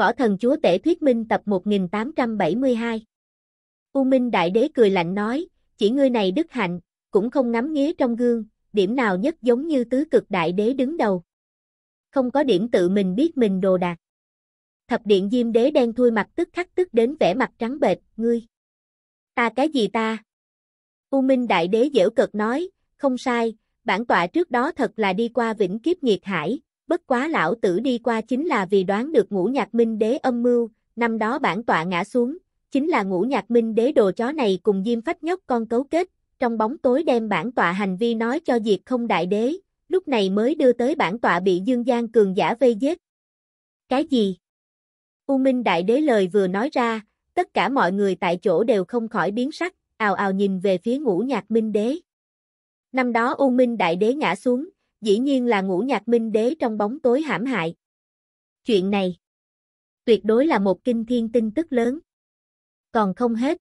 Võ thần chúa tể thuyết minh tập 1872. U Minh Đại Đế cười lạnh nói, chỉ ngươi này đức hạnh, cũng không ngắm nghía trong gương, điểm nào nhất giống như tứ cực Đại Đế đứng đầu. Không có điểm tự mình biết mình đồ đạc. Thập điện Diêm Đế đen thui mặt tức khắc tức đến vẻ mặt trắng bệch, ngươi. Ta cái gì ta? U Minh Đại Đế dễu cực nói, không sai, bản tọa trước đó thật là đi qua vĩnh kiếp nghiệt hải, bất quá lão tử đi qua chính là vì đoán được ngũ nhạc minh đế âm mưu, năm đó bản tọa ngã xuống, chính là ngũ nhạc minh đế đồ chó này cùng diêm phách nhóc con cấu kết, trong bóng tối đem bản tọa hành vi nói cho diệt không đại đế, lúc này mới đưa tới bản tọa bị dương gian cường giả vây giết. Cái gì? U Minh đại đế lời vừa nói ra, tất cả mọi người tại chỗ đều không khỏi biến sắc, ào ào nhìn về phía ngũ nhạc minh đế. Năm đó U Minh đại đế ngã xuống, dĩ nhiên là ngũ nhạc minh đế trong bóng tối hãm hại. Chuyện này, tuyệt đối là một kinh thiên tin tức lớn. Còn không hết.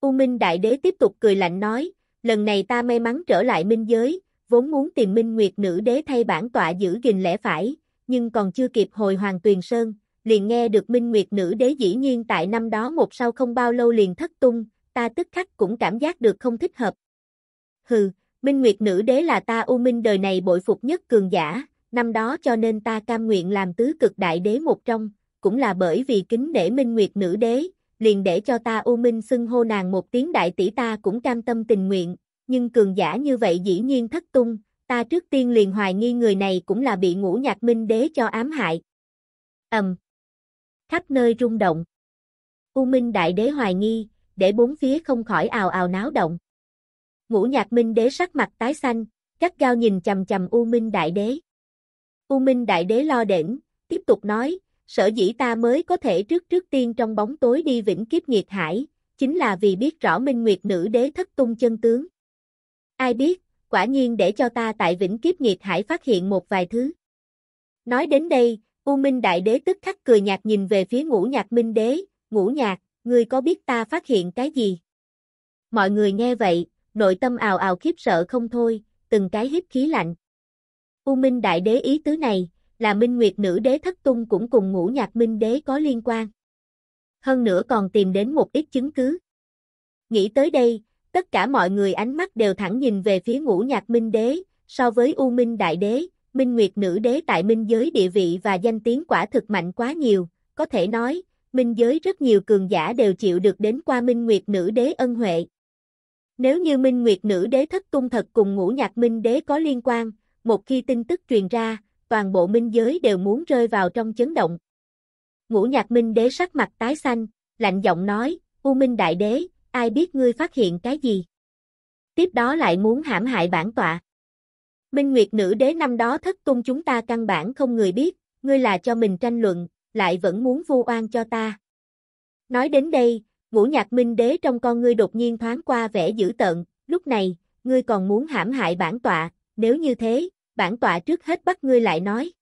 U Minh Đại Đế tiếp tục cười lạnh nói, lần này ta may mắn trở lại minh giới, vốn muốn tìm Minh Nguyệt Nữ Đế thay bản tọa giữ gìn lẽ phải, nhưng còn chưa kịp hồi Hoàng Tuyền Sơn, liền nghe được Minh Nguyệt Nữ Đế dĩ nhiên tại năm đó một sau không bao lâu liền thất tung, ta tức khắc cũng cảm giác được không thích hợp. Hừ, Minh Nguyệt nữ đế là ta U Minh đời này bội phục nhất cường giả, năm đó cho nên ta cam nguyện làm tứ cực đại đế một trong, cũng là bởi vì kính nể Minh Nguyệt nữ đế, liền để cho ta U Minh xưng hô nàng một tiếng đại tỷ ta cũng cam tâm tình nguyện, nhưng cường giả như vậy dĩ nhiên thất tung, ta trước tiên liền hoài nghi người này cũng là bị ngũ nhạc Minh đế cho ám hại. Ầm. Khắp nơi rung động. U Minh đại đế hoài nghi, để bốn phía không khỏi ào ào náo động. Ngũ Nhạc Minh Đế sắc mặt tái xanh, gắt gao nhìn chằm chằm U Minh Đại Đế. U Minh Đại Đế lo đỉnh, tiếp tục nói, sở dĩ ta mới có thể trước trước tiên trong bóng tối đi vĩnh kiếp nghiệt hải, chính là vì biết rõ Minh Nguyệt Nữ Đế thất tung chân tướng. Ai biết, quả nhiên để cho ta tại vĩnh kiếp nghiệt hải phát hiện một vài thứ. Nói đến đây, U Minh Đại Đế tức khắc cười nhạt nhìn về phía ngũ nhạc Minh Đế, ngũ nhạc, ngươi có biết ta phát hiện cái gì? Mọi người nghe vậy, nội tâm ào ào khiếp sợ không thôi, từng cái hít khí lạnh. U Minh Đại Đế ý tứ này, là Minh Nguyệt Nữ Đế Thất Tung cũng cùng ngũ nhạc Minh Đế có liên quan. Hơn nữa còn tìm đến một ít chứng cứ. Nghĩ tới đây, tất cả mọi người ánh mắt đều thẳng nhìn về phía ngũ nhạc Minh Đế, so với U Minh Đại Đế, Minh Nguyệt Nữ Đế tại Minh giới địa vị và danh tiếng quả thực mạnh quá nhiều, có thể nói, Minh giới rất nhiều cường giả đều chịu được đến qua Minh Nguyệt Nữ Đế ân huệ. Nếu như Minh Nguyệt nữ đế thất tung thật cùng ngũ nhạc Minh đế có liên quan, một khi tin tức truyền ra, toàn bộ Minh giới đều muốn rơi vào trong chấn động. Ngũ nhạc Minh đế sắc mặt tái xanh, lạnh giọng nói, U Minh đại đế, ai biết ngươi phát hiện cái gì? Tiếp đó lại muốn hãm hại bản tọa. Minh Nguyệt nữ đế năm đó thất tung chúng ta căn bản không người biết, ngươi là cho mình tranh luận, lại vẫn muốn vu oan cho ta. Nói đến đây, Ngũ Nhạc Minh Đế trong con ngươi đột nhiên thoáng qua vẻ dữ tợn, lúc này, ngươi còn muốn hãm hại bản tọa, nếu như thế, bản tọa trước hết bắt ngươi lại nói.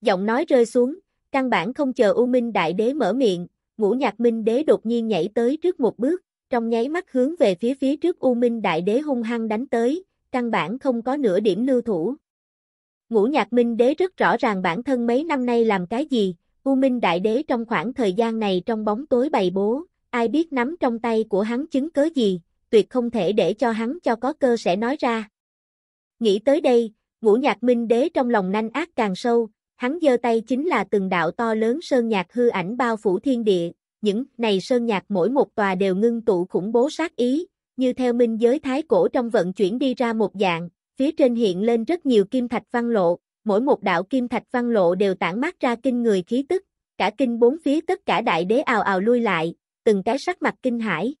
Giọng nói rơi xuống, căn bản không chờ U Minh Đại Đế mở miệng, Ngũ Nhạc Minh Đế đột nhiên nhảy tới trước một bước, trong nháy mắt hướng về phía phía trước U Minh Đại Đế hung hăng đánh tới, căn bản không có nửa điểm lưu thủ. Ngũ Nhạc Minh Đế rất rõ ràng bản thân mấy năm nay làm cái gì, U Minh Đại Đế trong khoảng thời gian này trong bóng tối bày bố, ai biết nắm trong tay của hắn chứng cớ gì, tuyệt không thể để cho hắn cho có cơ sẽ nói ra. Nghĩ tới đây, ngũ nhạc minh đế trong lòng nanh ác càng sâu, hắn giơ tay chính là từng đạo to lớn sơn nhạc hư ảnh bao phủ thiên địa, những này sơn nhạc mỗi một tòa đều ngưng tụ khủng bố sát ý, như theo minh giới thái cổ trong vận chuyển đi ra một dạng, phía trên hiện lên rất nhiều kim thạch văn lộ, mỗi một đạo kim thạch văn lộ đều tản mát ra kinh người khí tức, cả kinh bốn phía tất cả đại đế ào ào lui lại, từng cái sắc mặt kinh hãi.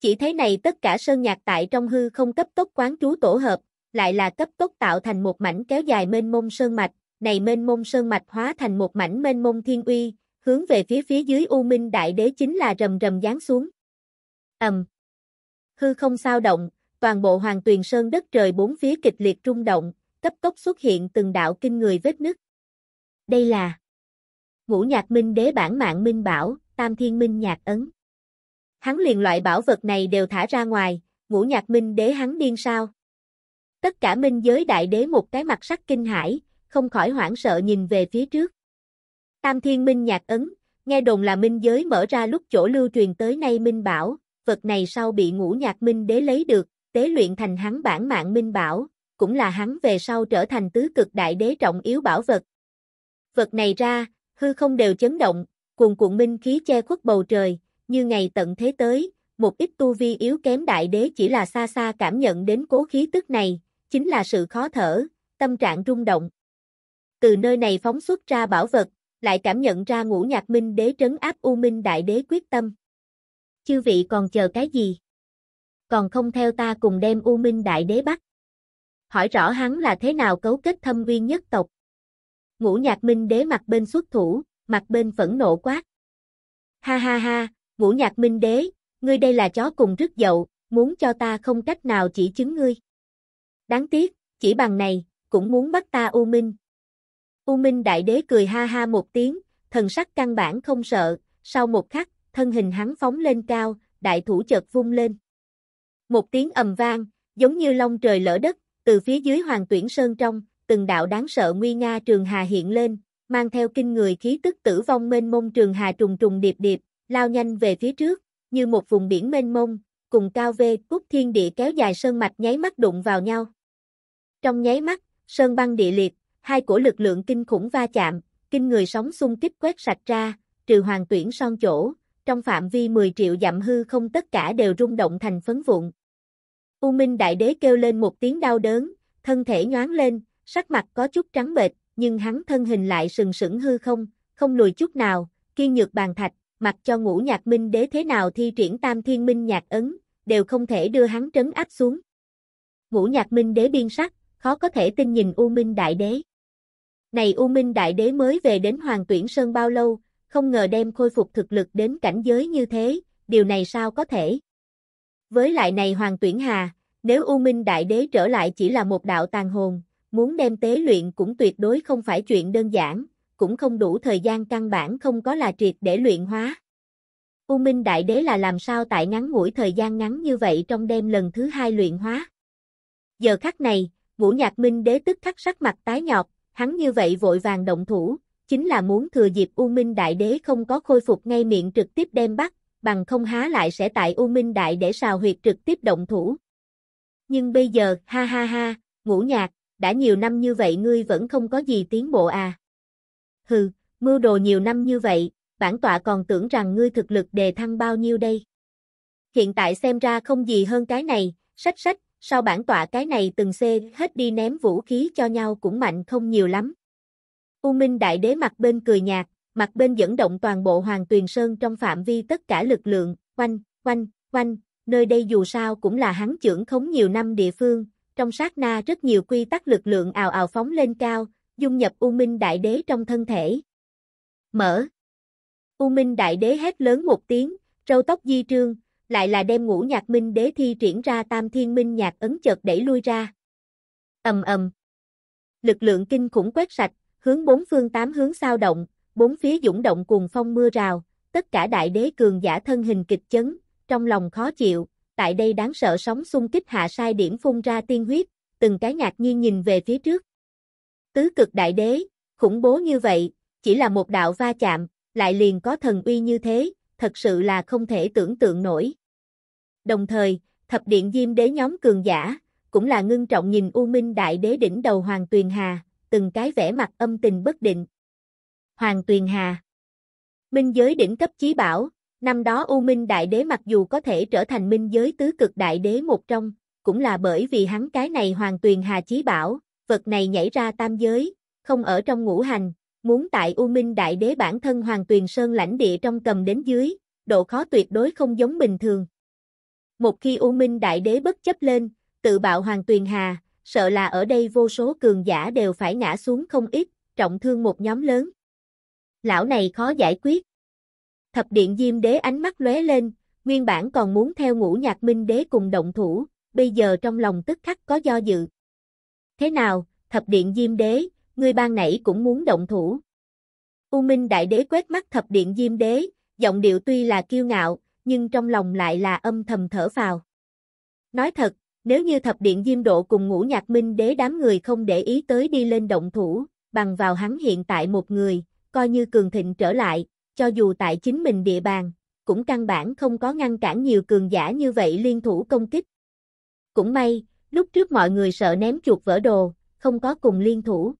Chỉ thế này tất cả sơn nhạc tại trong hư không cấp tốc quán trú tổ hợp, lại là cấp tốc tạo thành một mảnh kéo dài mênh mông sơn mạch, này mênh mông sơn mạch hóa thành một mảnh mênh mông thiên uy, hướng về phía phía dưới U Minh Đại Đế chính là rầm rầm giáng xuống. Ầm. Hư không sao động, toàn bộ Hoàng Tuyền Sơn đất trời bốn phía kịch liệt rung động, cấp tốc xuất hiện từng đạo kinh người vết nứt. Đây là Ngũ Nhạc Minh Đế bản mạng Minh Bảo, tam thiên minh nhạc ấn. Hắn liền loại bảo vật này đều thả ra ngoài, ngũ nhạc minh đế hắn điên sao. Tất cả minh giới đại đế một cái mặt sắc kinh hãi, không khỏi hoảng sợ nhìn về phía trước. Tam thiên minh nhạc ấn, nghe đồn là minh giới mở ra lúc chỗ lưu truyền tới nay minh bảo, vật này sau bị ngũ nhạc minh đế lấy được, tế luyện thành hắn bản mạng minh bảo, cũng là hắn về sau trở thành tứ cực đại đế trọng yếu bảo vật. Vật này ra, hư không đều chấn động, cuồn cuộn minh khí che khuất bầu trời, như ngày tận thế tới, một ít tu vi yếu kém đại đế chỉ là xa xa cảm nhận đến cố khí tức này, chính là sự khó thở, tâm trạng rung động. Từ nơi này phóng xuất ra bảo vật, lại cảm nhận ra ngũ nhạc minh đế trấn áp U Minh đại đế quyết tâm. Chư vị còn chờ cái gì? Còn không theo ta cùng đem U Minh đại đế bắt. Hỏi rõ hắn là thế nào cấu kết thâm uyên nhất tộc. Ngũ nhạc minh đế mặt bên xuất thủ, mặt bên phẫn nộ quát. Ha ha ha, Vũ Nhạc Minh Đế, ngươi đây là chó cùng rứt dậu, muốn cho ta không cách nào chỉ chứng ngươi. Đáng tiếc, chỉ bằng này, cũng muốn bắt ta U Minh. U Minh Đại Đế cười ha ha một tiếng, thần sắc căn bản không sợ, sau một khắc, thân hình hắn phóng lên cao, đại thủ chợt vung lên. Một tiếng ầm vang, giống như long trời lỡ đất, từ phía dưới hoàng tuyển sơn trong, từng đạo đáng sợ nguy nga trường hà hiện lên, mang theo kinh người khí tức tử vong mênh mông trường hà trùng trùng điệp điệp, lao nhanh về phía trước, như một vùng biển mênh mông, cùng cao vê cúc thiên địa kéo dài sơn mạch nháy mắt đụng vào nhau. Trong nháy mắt, sơn băng địa liệt, hai cổ lực lượng kinh khủng va chạm, kinh người sóng xung kích quét sạch ra, trừ hoàng tuyển son chỗ, trong phạm vi 10 triệu dặm hư không tất cả đều rung động thành phấn vụn. U Minh Đại Đế kêu lên một tiếng đau đớn, thân thể nhoáng lên, sắc mặt có chút trắng bệch, nhưng hắn thân hình lại sừng sững hư không, không lùi chút nào, kiên nhược bàn thạch, mặc cho ngũ nhạc minh đế thế nào thi triển tam thiên minh nhạc ấn, đều không thể đưa hắn trấn áp xuống. Ngũ nhạc minh đế biên sắc, khó có thể tin nhìn U Minh Đại Đế. Này U Minh Đại Đế mới về đến Hoàng Tuyển Sơn bao lâu, không ngờ đem khôi phục thực lực đến cảnh giới như thế, điều này sao có thể. Với lại này Hoàng Tuyển Hà, nếu U Minh Đại Đế trở lại chỉ là một đạo tàn hồn, muốn đem tế luyện cũng tuyệt đối không phải chuyện đơn giản, cũng không đủ thời gian căn bản không có là triệt để luyện hóa. U Minh Đại Đế là làm sao tại ngắn ngủi thời gian ngắn như vậy trong đêm lần thứ hai luyện hóa. Giờ khắc này, Ngũ Nhạc Minh Đế tức khắc sắc mặt tái nhợt, hắn như vậy vội vàng động thủ, chính là muốn thừa dịp U Minh Đại Đế không có khôi phục ngay miệng trực tiếp đem bắt, bằng không há lại sẽ tại U Minh Đại Đế xào huyệt trực tiếp động thủ. Nhưng bây giờ, ha ha ha, Ngũ Nhạc, đã nhiều năm như vậy ngươi vẫn không có gì tiến bộ à. Hừ, mưu đồ nhiều năm như vậy, bản tọa còn tưởng rằng ngươi thực lực đề thăng bao nhiêu đây. Hiện tại xem ra không gì hơn cái này, sách sách, sau bản tọa cái này từng xê hết đi ném vũ khí cho nhau cũng mạnh không nhiều lắm. U Minh Đại Đế mặt bên cười nhạt, mặt bên dẫn động toàn bộ Hoàng Tuyền Sơn trong phạm vi tất cả lực lượng, quanh, quanh, quanh, nơi đây dù sao cũng là hắn trưởng khống nhiều năm địa phương, trong sát na rất nhiều quy tắc lực lượng ào ào phóng lên cao, dung nhập U Minh Đại Đế trong thân thể. Mở. U Minh Đại Đế hét lớn một tiếng, râu tóc di trương, lại là đem ngũ nhạc minh đế thi triển ra tam thiên minh nhạc ấn chợt đẩy lui ra. ầm ầm Lực lượng kinh khủng quét sạch, hướng bốn phương tám hướng sao động, bốn phía dũng động cùng phong mưa rào, tất cả đại đế cường giả thân hình kịch chấn, trong lòng khó chịu, tại đây đáng sợ sóng xung kích hạ sai điểm phun ra tiên huyết, từng cái ngạc nhiên nhìn về phía trước. Tứ cực đại đế, khủng bố như vậy, chỉ là một đạo va chạm, lại liền có thần uy như thế, thật sự là không thể tưởng tượng nổi. Đồng thời, thập điện diêm đế nhóm cường giả, cũng là ngưng trọng nhìn U Minh đại đế đỉnh đầu Hoàng Tuyền Hà, từng cái vẻ mặt âm tình bất định. Hoàng Tuyền Hà Minh giới đỉnh cấp chí bảo, Năm đó U Minh Đại Đế mặc dù có thể trở thành minh giới tứ cực Đại Đế một trong, cũng là bởi vì hắn cái này hoàn tuyền hà chí bảo, vật này nhảy ra tam giới, không ở trong ngũ hành, muốn tại U Minh Đại Đế bản thân hoàn tuyền sơn lãnh địa trong cầm đến dưới, độ khó tuyệt đối không giống bình thường. Một khi U Minh Đại Đế bất chấp lên, tự bạo hoàn tuyền hà, sợ là ở đây vô số cường giả đều phải ngã xuống không ít, trọng thương một nhóm lớn. Lão này khó giải quyết, Thập điện Diêm Đế ánh mắt lóe lên, nguyên bản còn muốn theo ngũ nhạc minh đế cùng động thủ, bây giờ trong lòng tức khắc có do dự. Thế nào, thập điện Diêm Đế, ngươi ban nãy cũng muốn động thủ. U Minh Đại Đế quét mắt thập điện Diêm Đế, giọng điệu tuy là kiêu ngạo, nhưng trong lòng lại là âm thầm thở phào. Nói thật, nếu như thập điện Diêm Độ cùng ngũ nhạc minh đế đám người không để ý tới đi lên động thủ, bằng vào hắn hiện tại một người, coi như cường thịnh trở lại, cho dù tại chính mình địa bàn, cũng căn bản không có ngăn cản nhiều cường giả như vậy liên thủ công kích. Cũng may, lúc trước mọi người sợ ném chuột vỡ đồ, không có cùng liên thủ.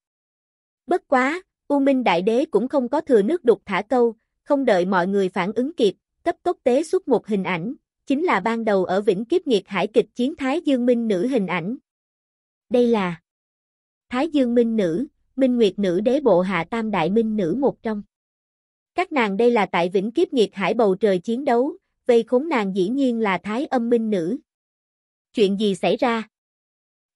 Bất quá, U Minh Đại Đế cũng không có thừa nước đục thả câu, không đợi mọi người phản ứng kịp, cấp tốc tế xuất một hình ảnh, chính là ban đầu ở Vĩnh Kiếp Nghiệt Hải kịch chiến Thái Dương Minh Nữ hình ảnh. Đây là Thái Dương Minh Nữ, Minh Nguyệt Nữ Đế Bộ Hạ Tam Đại Minh Nữ một trong. Các nàng đây là tại vĩnh kiếp nghiệt hải bầu trời chiến đấu, vây khốn nàng dĩ nhiên là thái âm minh nữ. Chuyện gì xảy ra?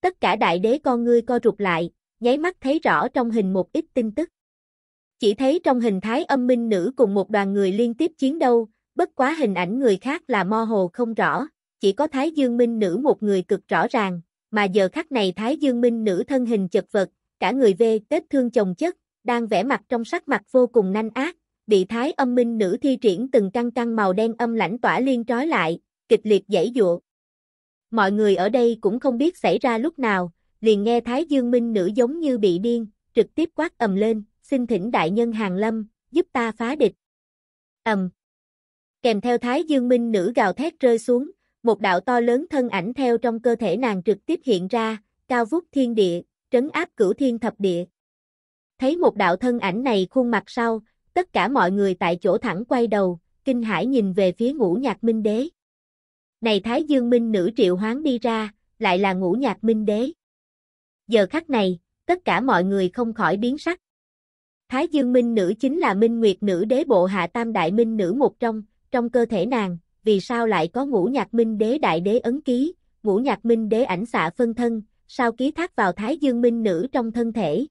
Tất cả đại đế con ngươi co rụt lại, nháy mắt thấy rõ trong hình một ít tin tức. Chỉ thấy trong hình thái âm minh nữ cùng một đoàn người liên tiếp chiến đấu, bất quá hình ảnh người khác là mơ hồ không rõ, chỉ có thái dương minh nữ một người cực rõ ràng, mà giờ khắc này thái dương minh nữ thân hình chật vật, cả người vê tết thương chồng chất, đang vẽ mặt trong sắc mặt vô cùng nanh ác, bị thái âm minh nữ thi triển từng căn căn màu đen âm lãnh tỏa liên trói lại, kịch liệt dãy dụa. Mọi người ở đây cũng không biết xảy ra lúc nào, liền nghe thái dương minh nữ giống như bị điên, trực tiếp quát ầm lên, xin thỉnh đại nhân hàng lâm, giúp ta phá địch. Ầm. Kèm theo thái dương minh nữ gào thét rơi xuống, một đạo to lớn thân ảnh theo trong cơ thể nàng trực tiếp hiện ra, cao vút thiên địa, trấn áp cửu thiên thập địa. Thấy một đạo thân ảnh này khuôn mặt sau, tất cả mọi người tại chỗ thẳng quay đầu, kinh hãi nhìn về phía ngũ nhạc minh đế. Này Thái Dương Minh nữ triệu hoán đi ra, lại là ngũ nhạc minh đế. Giờ khắc này, tất cả mọi người không khỏi biến sắc. Thái Dương Minh nữ chính là Minh Nguyệt nữ đế bộ hạ tam đại minh nữ một trong, trong cơ thể nàng, vì sao lại có ngũ nhạc minh đế đại đế ấn ký, ngũ nhạc minh đế ảnh xạ phân thân, sao ký thác vào Thái Dương Minh nữ trong thân thể.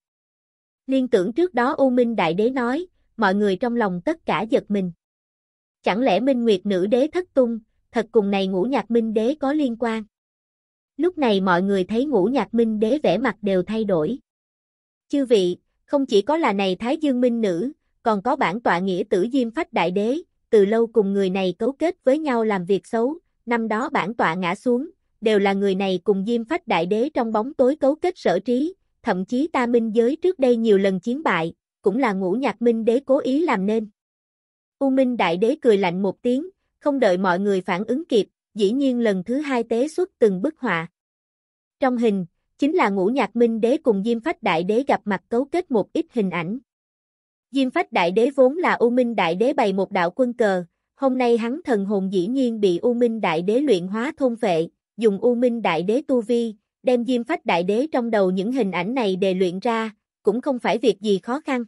Liên tưởng trước đó U Minh đại đế nói, mọi người trong lòng tất cả giật mình. Chẳng lẽ Minh Nguyệt nữ đế thất tung, thật cùng này ngũ nhạc minh đế có liên quan? Lúc này mọi người thấy ngũ nhạc minh đế vẻ mặt đều thay đổi. Chư vị, không chỉ có là này Thái Dương Minh Nữ, còn có bản tọa nghĩa tử Diêm Phách Đại Đế, từ lâu cùng người này cấu kết với nhau làm việc xấu, năm đó bản tọa ngã xuống, đều là người này cùng Diêm Phách Đại Đế trong bóng tối cấu kết sở trí, thậm chí ta minh giới trước đây nhiều lần chiến bại, cũng là ngũ nhạc minh đế cố ý làm nên. U Minh Đại Đế cười lạnh một tiếng, không đợi mọi người phản ứng kịp, dĩ nhiên lần thứ hai tế xuất từng bức họa. Trong hình, chính là ngũ nhạc minh đế cùng Diêm Phách Đại Đế gặp mặt cấu kết một ít hình ảnh. Diêm Phách Đại Đế vốn là U Minh Đại Đế bày một đạo quân cờ, hôm nay hắn thần hồn dĩ nhiên bị U Minh Đại Đế luyện hóa thôn phệ, dùng U Minh Đại Đế tu vi, đem Diêm Phách Đại Đế trong đầu những hình ảnh này đề luyện ra, cũng không phải việc gì khó khăn.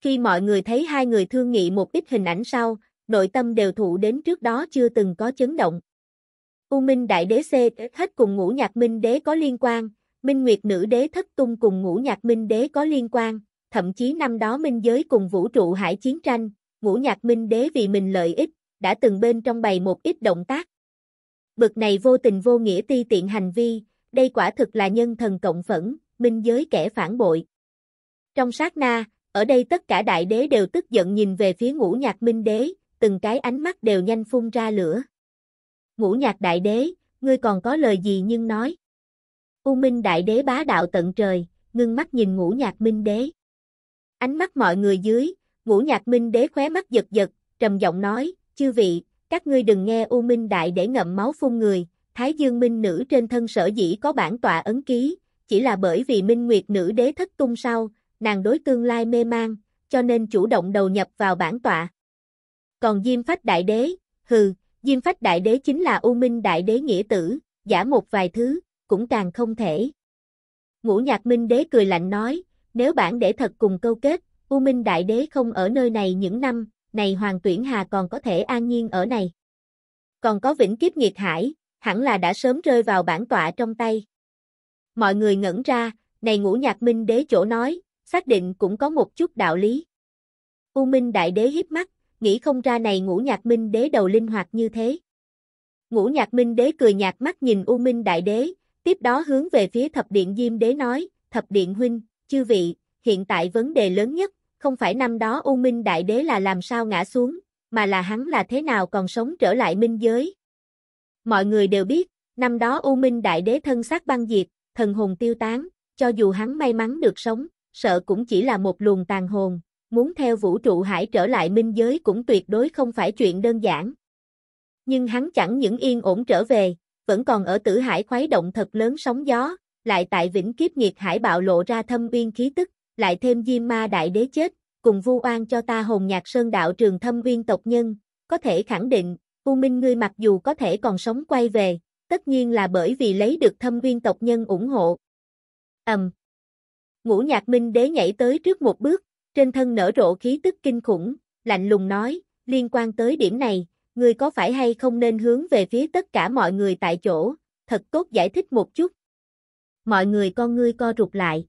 Khi mọi người thấy hai người thương nghị một ít hình ảnh sau, nội tâm đều thụ đến trước đó chưa từng có chấn động. U Minh Đại Đế C hết cùng ngũ nhạc Minh Đế có liên quan, Minh Nguyệt Nữ Đế thất tung cùng ngũ nhạc Minh Đế có liên quan, thậm chí năm đó Minh Giới cùng vũ trụ hải chiến tranh, ngũ nhạc Minh Đế vì mình lợi ích, đã từng bên trong bày một ít động tác. Bực này vô tình vô nghĩa ti tiện hành vi, đây quả thực là nhân thần cộng phẫn, Minh Giới kẻ phản bội. Trong sát na, ở đây tất cả đại đế đều tức giận nhìn về phía ngũ nhạc minh đế, từng cái ánh mắt đều nhanh phun ra lửa. Ngũ nhạc đại đế, ngươi còn có lời gì nhưng nói. U minh đại đế bá đạo tận trời, ngưng mắt nhìn ngũ nhạc minh đế. Ánh mắt mọi người dưới, ngũ nhạc minh đế khóe mắt giật giật, trầm giọng nói, chư vị, các ngươi đừng nghe U minh đại đế ngậm máu phun người, thái dương minh nữ trên thân sở dĩ có bản tọa ấn ký, chỉ là bởi vì minh nguyệt nữ đế thất tung sau, nàng đối tương lai mê mang, cho nên chủ động đầu nhập vào bản tọa. Còn Diêm Phách Đại Đế, hừ, Diêm Phách Đại Đế chính là U Minh Đại Đế nghĩa tử, giả một vài thứ, cũng càng không thể. Ngũ Nhạc Minh Đế cười lạnh nói, nếu bản để thật cùng câu kết, U Minh Đại Đế không ở nơi này những năm, này Hoàng Tuyển Hà còn có thể an nhiên ở này. Còn có Vĩnh Kiếp Nghiệt Hải, hẳn là đã sớm rơi vào bản tọa trong tay. Mọi người ngẩn ra, này Ngũ Nhạc Minh Đế chỗ nói, xác định cũng có một chút đạo lý. U Minh Đại Đế hiếp mắt, nghĩ không ra này ngũ nhạc Minh Đế đầu linh hoạt như thế. Ngũ nhạc Minh Đế cười nhạt mắt nhìn U Minh Đại Đế, tiếp đó hướng về phía Thập Điện Diêm Đế nói, Thập Điện Huynh, chư vị, hiện tại vấn đề lớn nhất, không phải năm đó U Minh Đại Đế là làm sao ngã xuống, mà là hắn là thế nào còn sống trở lại minh giới. Mọi người đều biết, năm đó U Minh Đại Đế thân xác băng diệt, thần hồn tiêu tán, cho dù hắn may mắn được sống, sợ cũng chỉ là một luồng tàn hồn, muốn theo vũ trụ hải trở lại minh giới cũng tuyệt đối không phải chuyện đơn giản. Nhưng hắn chẳng những yên ổn trở về, vẫn còn ở tử hải khuấy động thật lớn sóng gió, lại tại vĩnh kiếp nghiệt hải bạo lộ ra thâm uyên khí tức, lại thêm diêm ma đại đế chết, cùng vu oan cho ta hồn nhạc sơn đạo trường thâm uyên tộc nhân, có thể khẳng định, U Minh ngươi mặc dù có thể còn sống quay về, tất nhiên là bởi vì lấy được thâm uyên tộc nhân ủng hộ. Ầm, um, Ngũ nhạc minh đế nhảy tới trước một bước, trên thân nở rộ khí tức kinh khủng, lạnh lùng nói, liên quan tới điểm này, người có phải hay không nên hướng về phía tất cả mọi người tại chỗ, thật tốt giải thích một chút. Mọi người con ngươi co rụt lại.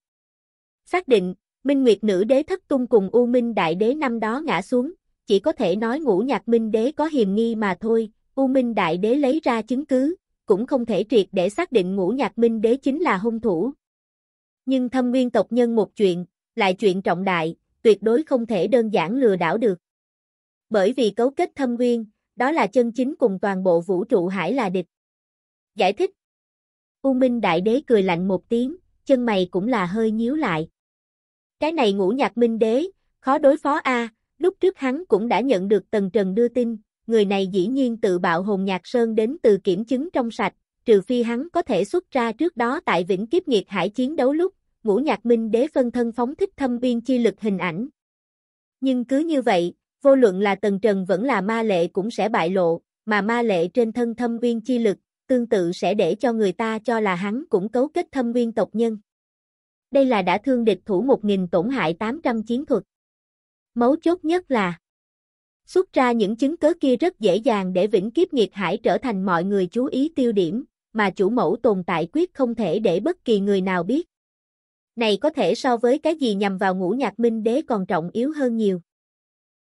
Xác định, Minh Nguyệt nữ đế thất tung cùng U Minh đại đế năm đó ngã xuống, chỉ có thể nói ngũ nhạc Minh đế có hiềm nghi mà thôi, U Minh đại đế lấy ra chứng cứ, cũng không thể triệt để xác định ngũ nhạc Minh đế chính là hung thủ, nhưng thâm nguyên tộc nhân một chuyện, lại chuyện trọng đại, tuyệt đối không thể đơn giản lừa đảo được. Bởi vì cấu kết thâm nguyên, đó là chân chính cùng toàn bộ vũ trụ hải là địch. Giải thích U Minh Đại Đế cười lạnh một tiếng, chân mày cũng là hơi nhíu lại. Cái này ngũ nhạc Minh Đế, khó đối phó a lúc trước hắn cũng đã nhận được Tần Trần đưa tin, người này dĩ nhiên tự bạo hồn nhạc sơn đến từ kiểm chứng trong sạch, trừ phi hắn có thể xuất ra trước đó tại Vĩnh Kiếp Nghiệt Hải chiến đấu lúc, ngũ nhạc minh đế phân thân phóng thích thâm viên chi lực hình ảnh. Nhưng cứ như vậy, vô luận là Tần Trần vẫn là ma lệ cũng sẽ bại lộ, mà ma lệ trên thân thâm viên chi lực, tương tự sẽ để cho người ta cho là hắn cũng cấu kết thâm viên tộc nhân. Đây là đã thương địch thủ 1.000 tổn hại 800 chiến thuật. Mấu chốt nhất là Xuất ra những chứng cứ kia rất dễ dàng để vĩnh kiếp nghiệt hải trở thành mọi người chú ý tiêu điểm, mà chủ mẫu tồn tại quyết không thể để bất kỳ người nào biết. Này có thể so với cái gì nhằm vào ngũ nhạc minh đế còn trọng yếu hơn nhiều.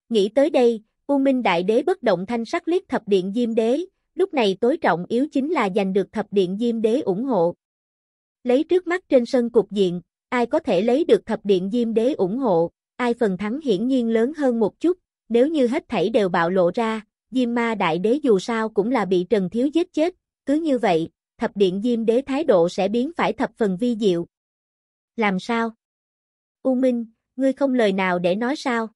Nghĩ tới đây, U Minh Đại Đế bất động thanh sắc liếc thập điện Diêm Đế, lúc này tối trọng yếu chính là giành được thập điện Diêm Đế ủng hộ. Lấy trước mắt trên sân cục diện, ai có thể lấy được thập điện Diêm Đế ủng hộ, ai phần thắng hiển nhiên lớn hơn một chút, nếu như hết thảy đều bạo lộ ra, Diêm Ma Đại Đế dù sao cũng là bị Trần Thiếu giết chết, cứ như vậy, thập điện diêm đế thái độ sẽ biến phải thập phần vi diệu. Làm sao? U Minh, ngươi không lời nào để nói sao?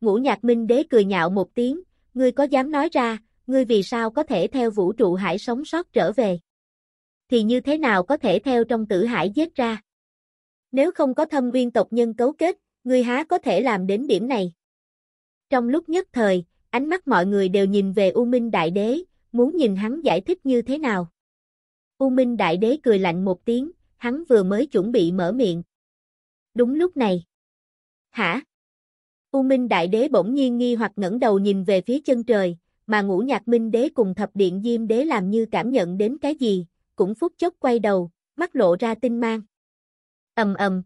Ngũ nhạc minh đế cười nhạo một tiếng, ngươi có dám nói ra, ngươi vì sao có thể theo vũ trụ hải sống sót trở về? Thì như thế nào có thể theo trong tử hải giết ra? Nếu không có thâm nguyên tộc nhân cấu kết, ngươi há có thể làm đến điểm này? Trong lúc nhất thời, ánh mắt mọi người đều nhìn về U Minh Đại Đế, muốn nhìn hắn giải thích như thế nào. U Minh Đại Đế cười lạnh một tiếng, hắn vừa mới chuẩn bị mở miệng. Đúng lúc này. Hả? U Minh Đại Đế bỗng nhiên nghi hoặc ngẩng đầu nhìn về phía chân trời, mà ngũ nhạc Minh Đế cùng thập điện Diêm Đế làm như cảm nhận đến cái gì, cũng phút chốc quay đầu, mắt lộ ra tinh mang. ầm ầm.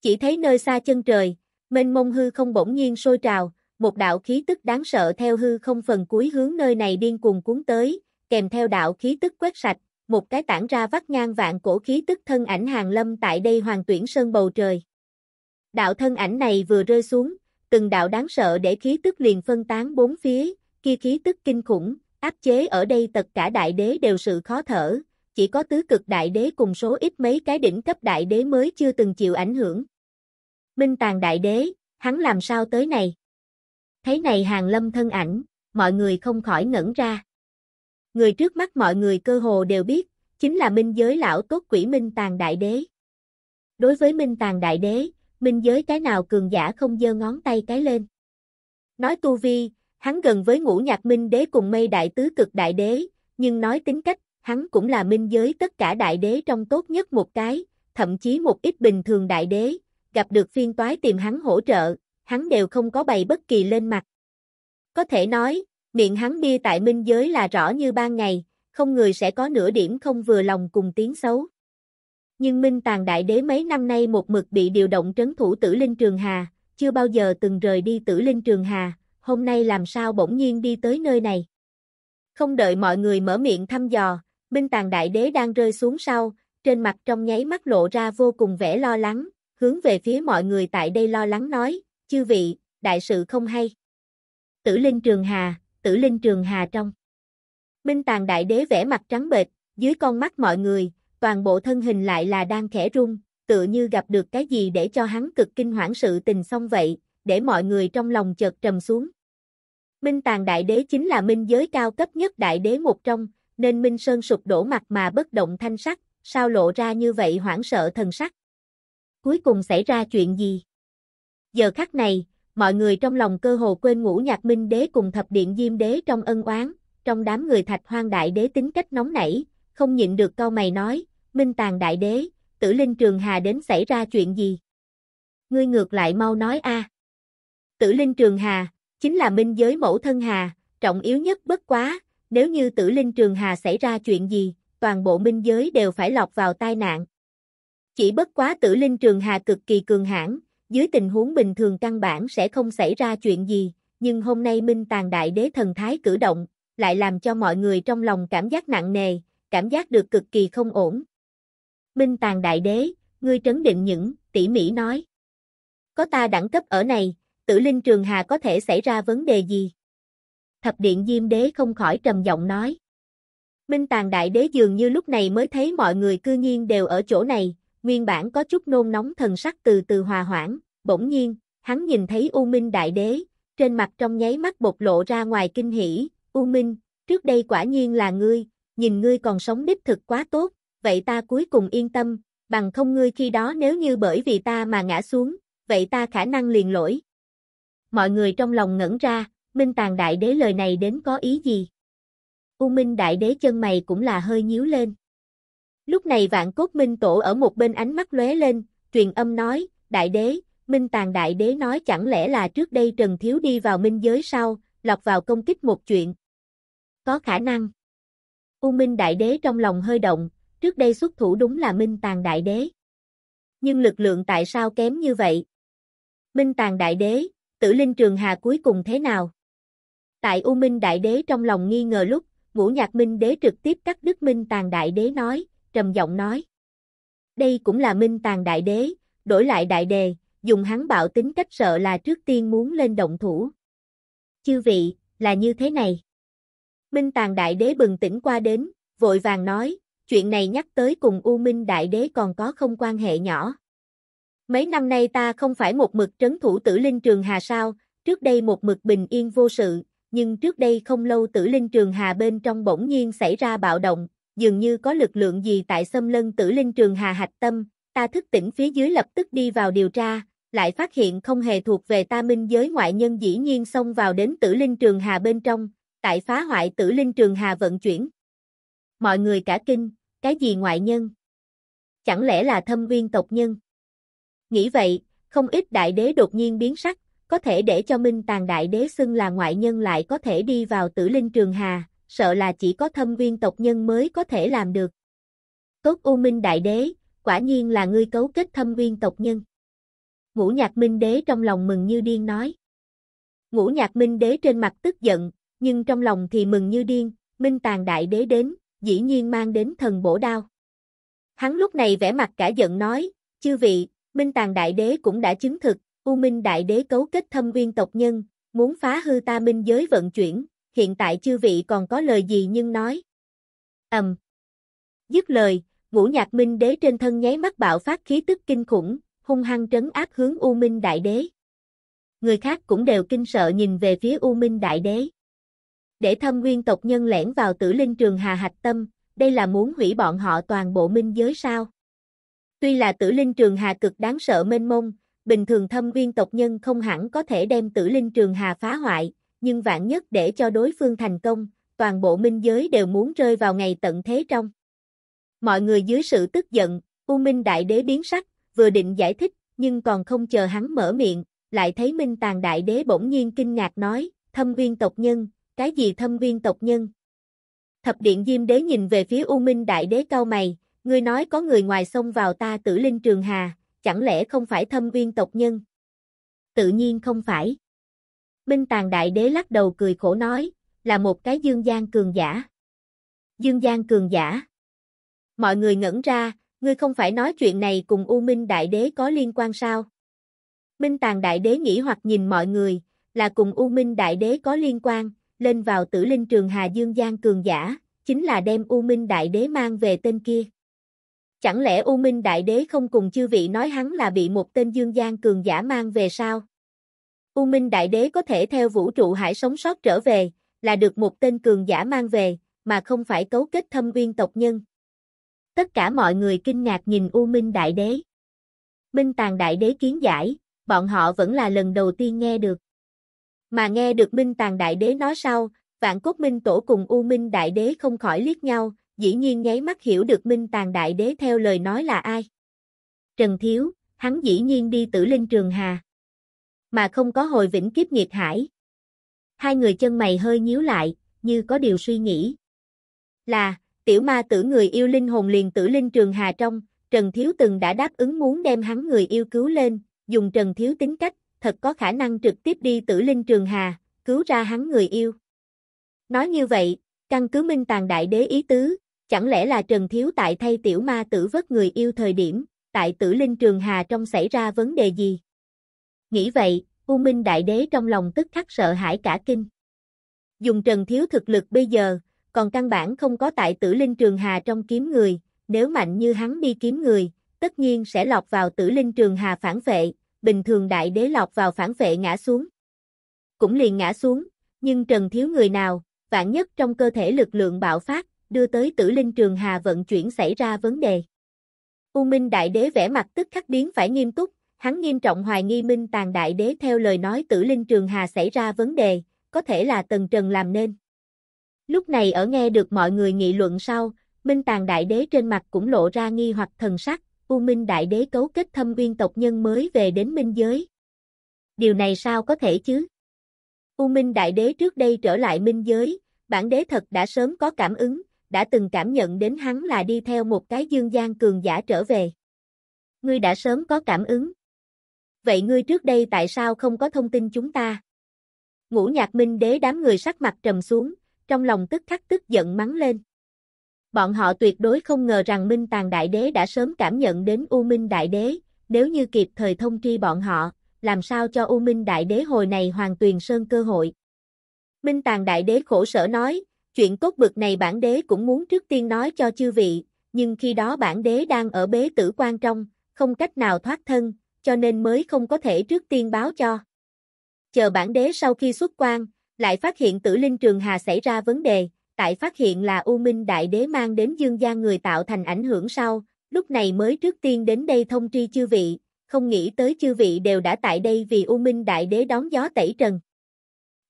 Chỉ thấy nơi xa chân trời, mênh mông hư không bỗng nhiên sôi trào, một đạo khí tức đáng sợ theo hư không phần cuối hướng nơi này điên cuồng cuốn tới, kèm theo đạo khí tức quét sạch, một cái tản ra vắt ngang vạn cổ khí tức thân ảnh hàng lâm tại đây hoàng tuyển sơn bầu trời. Đạo thân ảnh này vừa rơi xuống, từng đạo đáng sợ để khí tức liền phân tán bốn phía, kia khí tức kinh khủng, áp chế ở đây tất cả đại đế đều sự khó thở, chỉ có tứ cực đại đế cùng số ít mấy cái đỉnh cấp đại đế mới chưa từng chịu ảnh hưởng. Minh tàng đại đế, hắn làm sao tới này? Thấy này hàng lâm thân ảnh, mọi người không khỏi ngẩn ra người trước mắt mọi người cơ hồ đều biết, chính là minh giới lão tốt quỷ minh tàng đại đế. Đối với minh tàng đại đế, minh giới cái nào cường giả không dơ ngón tay cái lên. Nói tu vi, hắn gần với ngũ nhạc minh đế cùng mây đại tứ cực đại đế, nhưng nói tính cách, hắn cũng là minh giới tất cả đại đế trong tốt nhất một cái, thậm chí một ít bình thường đại đế, gặp được phiên toái tìm hắn hỗ trợ, hắn đều không có bày bất kỳ lên mặt. Có thể nói, Miệng hắn bia tại minh giới là rõ như ban ngày, không người sẽ có nửa điểm không vừa lòng cùng tiếng xấu. Nhưng Minh Tàng Đại Đế mấy năm nay một mực bị điều động trấn thủ tử Linh Trường Hà, chưa bao giờ từng rời đi tử Linh Trường Hà, hôm nay làm sao bỗng nhiên đi tới nơi này. Không đợi mọi người mở miệng thăm dò, Minh Tàng Đại Đế đang rơi xuống sau, trên mặt trong nháy mắt lộ ra vô cùng vẻ lo lắng, hướng về phía mọi người tại đây lo lắng nói, chư vị, đại sự không hay. Tử Linh Trường Hà, tử linh trường hà trong. Minh tàng đại đế vẽ mặt trắng bệch, dưới con mắt mọi người, toàn bộ thân hình lại là đang khẽ rung, tựa như gặp được cái gì để cho hắn cực kinh hoảng sự tình xong vậy, để mọi người trong lòng chợt trầm xuống. Minh tàng đại đế chính là minh giới cao cấp nhất đại đế một trong, nên Minh Sơn sụp đổ mặt mà bất động thanh sắc, sao lộ ra như vậy hoảng sợ thần sắc. Cuối cùng xảy ra chuyện gì? Giờ khắc này, mọi người trong lòng cơ hồ quên ngủ nhạc minh đế cùng thập điện diêm đế trong ân oán, trong đám người thạch hoang đại đế tính cách nóng nảy, không nhịn được câu mày nói, minh tàng đại đế, tử linh trường hà đến xảy ra chuyện gì? Ngươi ngược lại mau nói a Tử linh trường hà, chính là minh giới mẫu thân hà, trọng yếu nhất bất quá, nếu như tử linh trường hà xảy ra chuyện gì, toàn bộ minh giới đều phải lọt vào tai nạn. Chỉ bất quá tử linh trường hà cực kỳ cường hãn, dưới tình huống bình thường căn bản sẽ không xảy ra chuyện gì, nhưng hôm nay Minh tàng Đại Đế thần thái cử động, lại làm cho mọi người trong lòng cảm giác nặng nề, cảm giác được cực kỳ không ổn. Minh tàng Đại Đế, ngươi trấn định những, tỉ mỉ nói. Có ta đẳng cấp ở này, tử linh trường hà có thể xảy ra vấn đề gì? Thập điện Diêm Đế không khỏi trầm giọng nói. Minh tàng Đại Đế dường như lúc này mới thấy mọi người cư nhiên đều ở chỗ này, nguyên bản có chút nôn nóng thần sắc từ từ hòa hoãn, bỗng nhiên, hắn nhìn thấy U Minh Đại Đế, trên mặt trong nháy mắt bộc lộ ra ngoài kinh hỉ, U Minh, trước đây quả nhiên là ngươi, nhìn ngươi còn sống đích thực quá tốt, vậy ta cuối cùng yên tâm, bằng không ngươi khi đó nếu như bởi vì ta mà ngã xuống, vậy ta khả năng liền lỗi. Mọi người trong lòng ngẩn ra, Minh Tàng Đại Đế lời này đến có ý gì? U Minh Đại Đế chân mày cũng là hơi nhíu lên. Lúc này vạn cốt minh tổ ở một bên ánh mắt lóe lên, truyền âm nói, đại đế, minh tàng đại đế nói chẳng lẽ là trước đây Trần Thiếu đi vào minh giới sau, lọt vào công kích một chuyện. Có khả năng. U minh đại đế trong lòng hơi động, trước đây xuất thủ đúng là minh tàng đại đế. Nhưng lực lượng tại sao kém như vậy? Minh tàng đại đế, tử linh trường hà cuối cùng thế nào? Tại U Minh Đại Đế trong lòng nghi ngờ lúc, Ngũ Nhạc Minh Đế trực tiếp cắt đứt Minh Tàng Đại Đế nói, trầm giọng nói. Đây cũng là minh tàng đại đế, đổi lại đại đề, dùng hắn bạo tính cách sợ là trước tiên muốn lên động thủ. Chư vị, là như thế này. Minh tàng đại đế bừng tỉnh qua đến, vội vàng nói, chuyện này nhắc tới cùng U Minh đại đế còn có không quan hệ nhỏ. Mấy năm nay ta không phải một mực trấn thủ tử linh trường hà sao, trước đây một mực bình yên vô sự, nhưng trước đây không lâu tử linh trường hà bên trong bỗng nhiên xảy ra bạo động, dường như có lực lượng gì tại xâm lân tử linh trường hà hạch tâm, ta thức tỉnh phía dưới lập tức đi vào điều tra, lại phát hiện không hề thuộc về ta minh giới ngoại nhân dĩ nhiên xông vào đến tử linh trường hà bên trong, tại phá hoại tử linh trường hà vận chuyển. Mọi người cả kinh, cái gì ngoại nhân? Chẳng lẽ là thâm viên tộc nhân? Nghĩ vậy, không ít đại đế đột nhiên biến sắc, có thể để cho minh tàn đại đế xưng là ngoại nhân lại có thể đi vào tử linh trường hà, sợ là chỉ có thâm viên tộc nhân mới có thể làm được. Tốt U Minh Đại Đế, quả nhiên là ngươi cấu kết thâm viên tộc nhân. Ngũ Nhạc Minh Đế trong lòng mừng như điên nói. Ngũ Nhạc Minh Đế trên mặt tức giận, nhưng trong lòng thì mừng như điên, Minh Tàng Đại Đế đến, dĩ nhiên mang đến thần bổ đao. Hắn lúc này vẻ mặt cả giận nói, chư vị, Minh Tàng Đại Đế cũng đã chứng thực, U Minh Đại Đế cấu kết thâm viên tộc nhân, muốn phá hư ta minh giới vận chuyển, hiện tại chư vị còn có lời gì nhưng nói. Ầm. Um. Dứt lời, Ngũ Nhạc Minh Đế trên thân nháy mắt bạo phát khí tức kinh khủng, hung hăng trấn áp hướng U Minh Đại Đế. Người khác cũng đều kinh sợ nhìn về phía U Minh Đại Đế. Để thâm nguyên tộc nhân lẻn vào tử linh trường Hà Hạch Tâm, đây là muốn hủy bọn họ toàn bộ minh giới sao? Tuy là tử linh trường Hà cực đáng sợ mênh mông, bình thường thâm nguyên tộc nhân không hẳn có thể đem tử linh trường Hà phá hoại, nhưng vạn nhất để cho đối phương thành công, toàn bộ minh giới đều muốn rơi vào ngày tận thế trong. Mọi người dưới sự tức giận, U Minh Đại Đế biến sắc, vừa định giải thích, nhưng còn không chờ hắn mở miệng, lại thấy Minh Tàng Đại Đế bỗng nhiên kinh ngạc nói, thâm viên tộc nhân, cái gì thâm viên tộc nhân? Thập Điện Diêm Đế nhìn về phía U Minh Đại Đế cao mày, người nói có người ngoài xông vào ta tử linh trường hà, chẳng lẽ không phải thâm viên tộc nhân? Tự nhiên không phải. Minh tàn đại đế lắc đầu cười khổ nói, là một cái dương gian cường giả. Dương gian cường giả. Mọi người ngẩn ra, ngươi không phải nói chuyện này cùng U Minh đại đế có liên quan sao? Minh tàn đại đế nghĩ hoặc nhìn mọi người, là cùng U Minh đại đế có liên quan, lên vào tử linh trường Hà Dương Giang cường giả, chính là đem U Minh đại đế mang về tên kia. Chẳng lẽ U Minh đại đế không cùng chư vị nói hắn là bị một tên Dương Giang cường giả mang về sao? U Minh Đại Đế có thể theo vũ trụ hải sống sót trở về, là được một tên cường giả mang về, mà không phải cấu kết thâm uyên tộc nhân. Tất cả mọi người kinh ngạc nhìn U Minh Đại Đế. Minh Tàng Đại Đế kiến giải, bọn họ vẫn là lần đầu tiên nghe được. Mà nghe được Minh Tàng Đại Đế nói sau, Vạn Cốt Minh Tổ cùng U Minh Đại Đế không khỏi liếc nhau, dĩ nhiên nháy mắt hiểu được Minh Tàng Đại Đế theo lời nói là ai. Trần Thiếu, hắn dĩ nhiên đi tử linh trường hà mà không có hồi vĩnh kiếp nghiệt hải. Hai người chân mày hơi nhíu lại, như có điều suy nghĩ. Là, tiểu ma tử người yêu linh hồn liền tử linh trường hà trong, Trần Thiếu từng đã đáp ứng muốn đem hắn người yêu cứu lên, dùng Trần Thiếu tính cách, thật có khả năng trực tiếp đi tử linh trường hà, cứu ra hắn người yêu. Nói như vậy, căn cứ minh tàng đại đế ý tứ, chẳng lẽ là Trần Thiếu tại thay tiểu ma tử vất người yêu thời điểm, tại tử linh trường hà trong xảy ra vấn đề gì? Nghĩ vậy, U Minh Đại Đế trong lòng tức khắc sợ hãi cả kinh. Dùng Trần Thiếu thực lực bây giờ, còn căn bản không có tại tử linh trường hà trong kiếm người, nếu mạnh như hắn đi kiếm người, tất nhiên sẽ lọt vào tử linh trường hà phản vệ, bình thường đại đế lọt vào phản vệ ngã xuống. Cũng liền ngã xuống, nhưng Trần Thiếu người nào, vạn nhất trong cơ thể lực lượng bạo phát, đưa tới tử linh trường hà vận chuyển xảy ra vấn đề. U Minh Đại Đế vẻ mặt tức khắc biến phải nghiêm túc, Hắn nghiêm trọng hoài nghi Minh Tàng Đại Đế theo lời nói Tử Linh Trường Hà xảy ra vấn đề, có thể là Tần Trần làm nên. Lúc này ở nghe được mọi người nghị luận sau, Minh Tàng Đại Đế trên mặt cũng lộ ra nghi hoặc thần sắc, U Minh Đại Đế cấu kết thâm uyên tộc nhân mới về đến Minh giới. Điều này sao có thể chứ? U Minh Đại Đế trước đây trở lại Minh giới, bản đế thật đã sớm có cảm ứng, đã từng cảm nhận đến hắn là đi theo một cái dương gian cường giả trở về. Ngươi đã sớm có cảm ứng vậy ngươi trước đây tại sao không có thông tin chúng ta? Ngũ nhạc minh đế đám người sắc mặt trầm xuống, trong lòng tức khắc tức giận mắng lên. Bọn họ tuyệt đối không ngờ rằng Minh Tàng Đại Đế đã sớm cảm nhận đến U Minh Đại Đế, nếu như kịp thời thông tri bọn họ, làm sao cho U Minh Đại Đế hồi này hoàn tuyền sơn cơ hội. Minh Tàng Đại Đế khổ sở nói, chuyện cốt bực này bản đế cũng muốn trước tiên nói cho chư vị, nhưng khi đó bản đế đang ở bế tử quan trong, không cách nào thoát thân, cho nên mới không có thể trước tiên báo cho. Chờ bản đế sau khi xuất quan, lại phát hiện tử linh trường hà xảy ra vấn đề, tại phát hiện là U Minh Đại Đế mang đến dương gia người tạo thành ảnh hưởng sau, lúc này mới trước tiên đến đây thông tri chư vị, không nghĩ tới chư vị đều đã tại đây vì U Minh Đại Đế đón gió tẩy trần.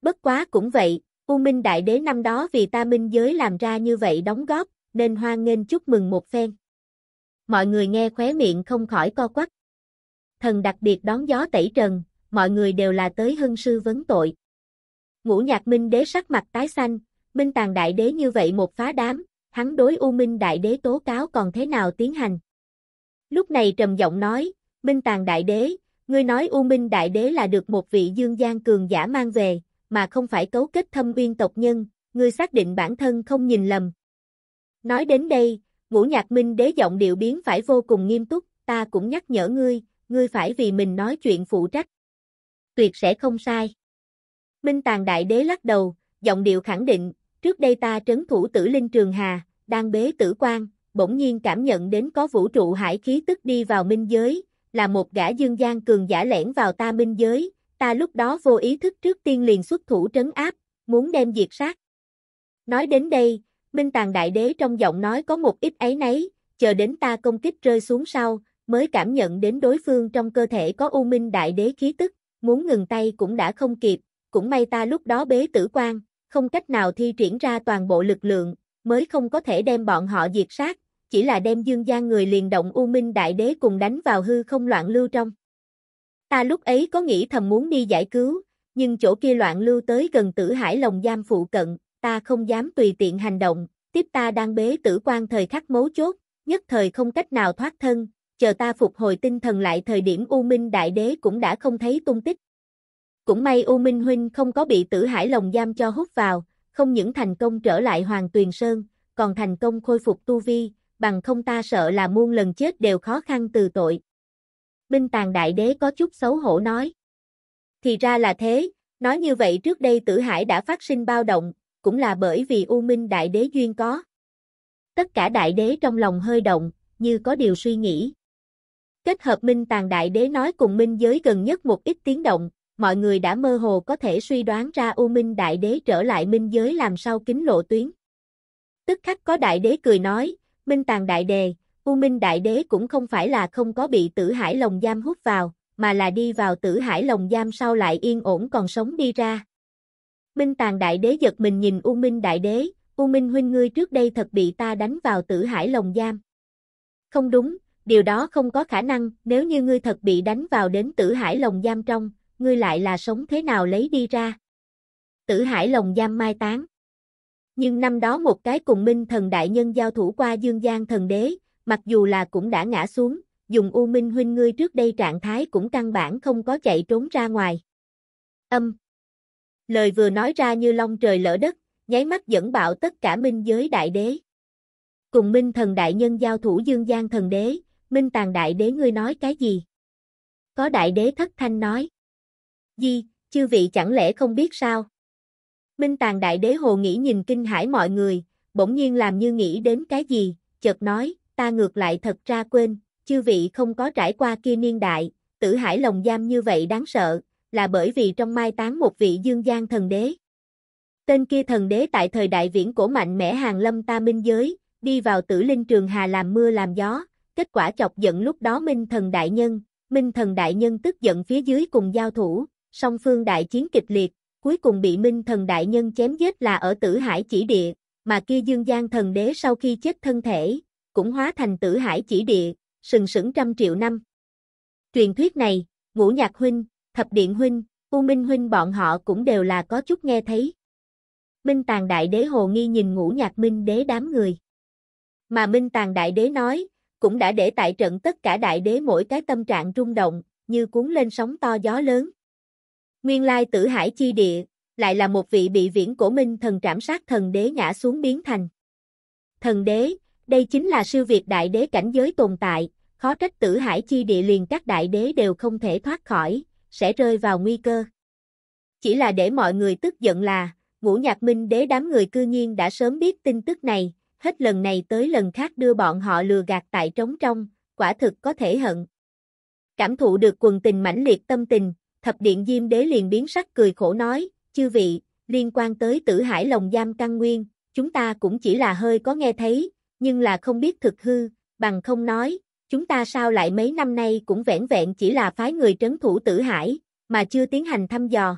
Bất quá cũng vậy, U Minh Đại Đế năm đó vì ta minh giới làm ra như vậy đóng góp, nên hoan nghênh chúc mừng một phen. Mọi người nghe khóe miệng không khỏi co quắc thần đặc biệt đón gió tẩy trần, mọi người đều là tới hưng sư vấn tội. Ngũ nhạc minh đế sắc mặt tái xanh, minh tàng đại đế như vậy một phá đám, hắn đối U Minh Đại Đế tố cáo còn thế nào tiến hành. Lúc này trầm giọng nói, Minh Tàng Đại Đế, ngươi nói U Minh Đại Đế là được một vị dương gian cường giả mang về, mà không phải cấu kết thâm uyên tộc nhân, ngươi xác định bản thân không nhìn lầm. Nói đến đây, Ngũ Nhạc Minh Đế giọng điệu biến phải vô cùng nghiêm túc, ta cũng nhắc nhở ngươi, ngươi phải vì mình nói chuyện phụ trách. Tuyệt sẽ không sai. Minh Tàng Đại Đế lắc đầu, giọng điệu khẳng định, trước đây ta trấn thủ tử linh trường hà, đang bế tử quan, bỗng nhiên cảm nhận đến có vũ trụ hải khí tức đi vào minh giới, là một gã dương gian cường giả lẻn vào ta minh giới, ta lúc đó vô ý thức trước tiên liền xuất thủ trấn áp, muốn đem diệt sát. Nói đến đây, Minh Tàng Đại Đế trong giọng nói có một ít ấy nấy, chờ đến ta công kích rơi xuống sau, mới cảm nhận đến đối phương trong cơ thể có u minh đại đế khí tức, muốn ngừng tay cũng đã không kịp, cũng may ta lúc đó bế tử quan, không cách nào thi triển ra toàn bộ lực lượng, mới không có thể đem bọn họ diệt sát, chỉ là đem dương gian người liền động u minh đại đế cùng đánh vào hư không loạn lưu trong. Ta lúc ấy có nghĩ thầm muốn đi giải cứu, nhưng chỗ kia loạn lưu tới gần tử hải lồng giam phụ cận, ta không dám tùy tiện hành động, tiếp ta đang bế tử quan thời khắc mấu chốt, nhất thời không cách nào thoát thân, chờ ta phục hồi tinh thần lại thời điểm U Minh Đại Đế cũng đã không thấy tung tích. Cũng may U Minh Huynh không có bị tử hải lồng giam cho hút vào, không những thành công trở lại Hoàng Tuyền Sơn, còn thành công khôi phục tu vi, bằng không ta sợ là muôn lần chết đều khó khăn từ tội. Binh tàng đại đế có chút xấu hổ nói. Thì ra là thế, nói như vậy trước đây tử hải đã phát sinh bao động, cũng là bởi vì U Minh đại đế duyên có. Tất cả đại đế trong lòng hơi động, như có điều suy nghĩ. Kết hợp Minh Tàng Đại Đế nói cùng Minh giới gần nhất một ít tiếng động, mọi người đã mơ hồ có thể suy đoán ra U Minh Đại Đế trở lại Minh giới làm sao kính lộ tuyến. Tức khắc có Đại Đế cười nói, Minh Tàng Đại Đề, U Minh Đại Đế cũng không phải là không có bị tử hải lồng giam hút vào, mà là đi vào tử hải lồng giam sau lại yên ổn còn sống đi ra. Minh Tàng Đại Đế giật mình nhìn U Minh Đại Đế, U Minh huynh ngươi trước đây thật bị ta đánh vào tử hải lồng giam. Không đúng, điều đó không có khả năng, nếu như ngươi thật bị đánh vào đến tử hải lồng giam trong, ngươi lại là sống thế nào lấy đi ra. Tử hải lồng giam mai tán. Nhưng năm đó một cái cùng minh thần đại nhân giao thủ qua dương gian thần đế, mặc dù là cũng đã ngã xuống, dùng u minh huynh ngươi trước đây trạng thái cũng căn bản không có chạy trốn ra ngoài. Âm. Lời vừa nói ra như long trời lỡ đất, nháy mắt dẫn bạo tất cả minh giới đại đế. Cùng minh thần đại nhân giao thủ dương gian thần đế, Minh Tàng Đại Đế ngươi nói cái gì? Có Đại Đế thất thanh nói. Gì, chư vị chẳng lẽ không biết sao? Minh Tàng Đại Đế hồ nghĩ nhìn kinh hãi mọi người, bỗng nhiên làm như nghĩ đến cái gì, chợt nói, ta ngược lại thật ra quên, chư vị không có trải qua kia niên đại, tử hải lồng giam như vậy đáng sợ, là bởi vì trong mai táng một vị dương gian thần đế. Tên kia thần đế tại thời đại viễn cổ mạnh mẽ hàng lâm ta minh giới, đi vào tử linh trường hà làm mưa làm gió, kết quả chọc giận lúc đó Minh Thần Đại Nhân, Minh Thần Đại Nhân tức giận phía dưới cùng giao thủ, song phương đại chiến kịch liệt, cuối cùng bị Minh Thần Đại Nhân chém giết là ở Tử Hải chỉ địa, mà kia Dương Giang Thần Đế sau khi chết thân thể, cũng hóa thành Tử Hải chỉ địa, sừng sững trăm triệu năm. Truyền thuyết này, Ngũ Nhạc Huynh, Thập Điện Huynh, U Minh Huynh bọn họ cũng đều là có chút nghe thấy. Minh Tàng Đại Đế hồ nghi nhìn Ngũ Nhạc Minh Đế đám người. Mà Minh Tàng Đại Đế nói, cũng đã để tại trận tất cả đại đế mỗi cái tâm trạng rung động, như cuốn lên sóng to gió lớn. Nguyên lai tử hải chi địa, lại là một vị bị viễn cổ minh thần trảm sát thần đế ngã xuống biến thành. Thần đế, đây chính là siêu việt đại đế cảnh giới tồn tại, khó trách tử hải chi địa liền các đại đế đều không thể thoát khỏi, sẽ rơi vào nguy cơ. Chỉ là để mọi người tức giận là, ngũ nhạc minh đế đám người cư nhiên đã sớm biết tin tức này, hết lần này tới lần khác đưa bọn họ lừa gạt tại trống trong, quả thực có thể hận. Cảm thụ được quần tình mãnh liệt tâm tình, thập điện diêm đế liền biến sắc cười khổ nói, chư vị, liên quan tới tử hải lồng giam căn nguyên, chúng ta cũng chỉ là hơi có nghe thấy, nhưng là không biết thực hư, bằng không nói, chúng ta sao lại mấy năm nay cũng vẻn vẹn chỉ là phái người trấn thủ tử hải, mà chưa tiến hành thăm dò.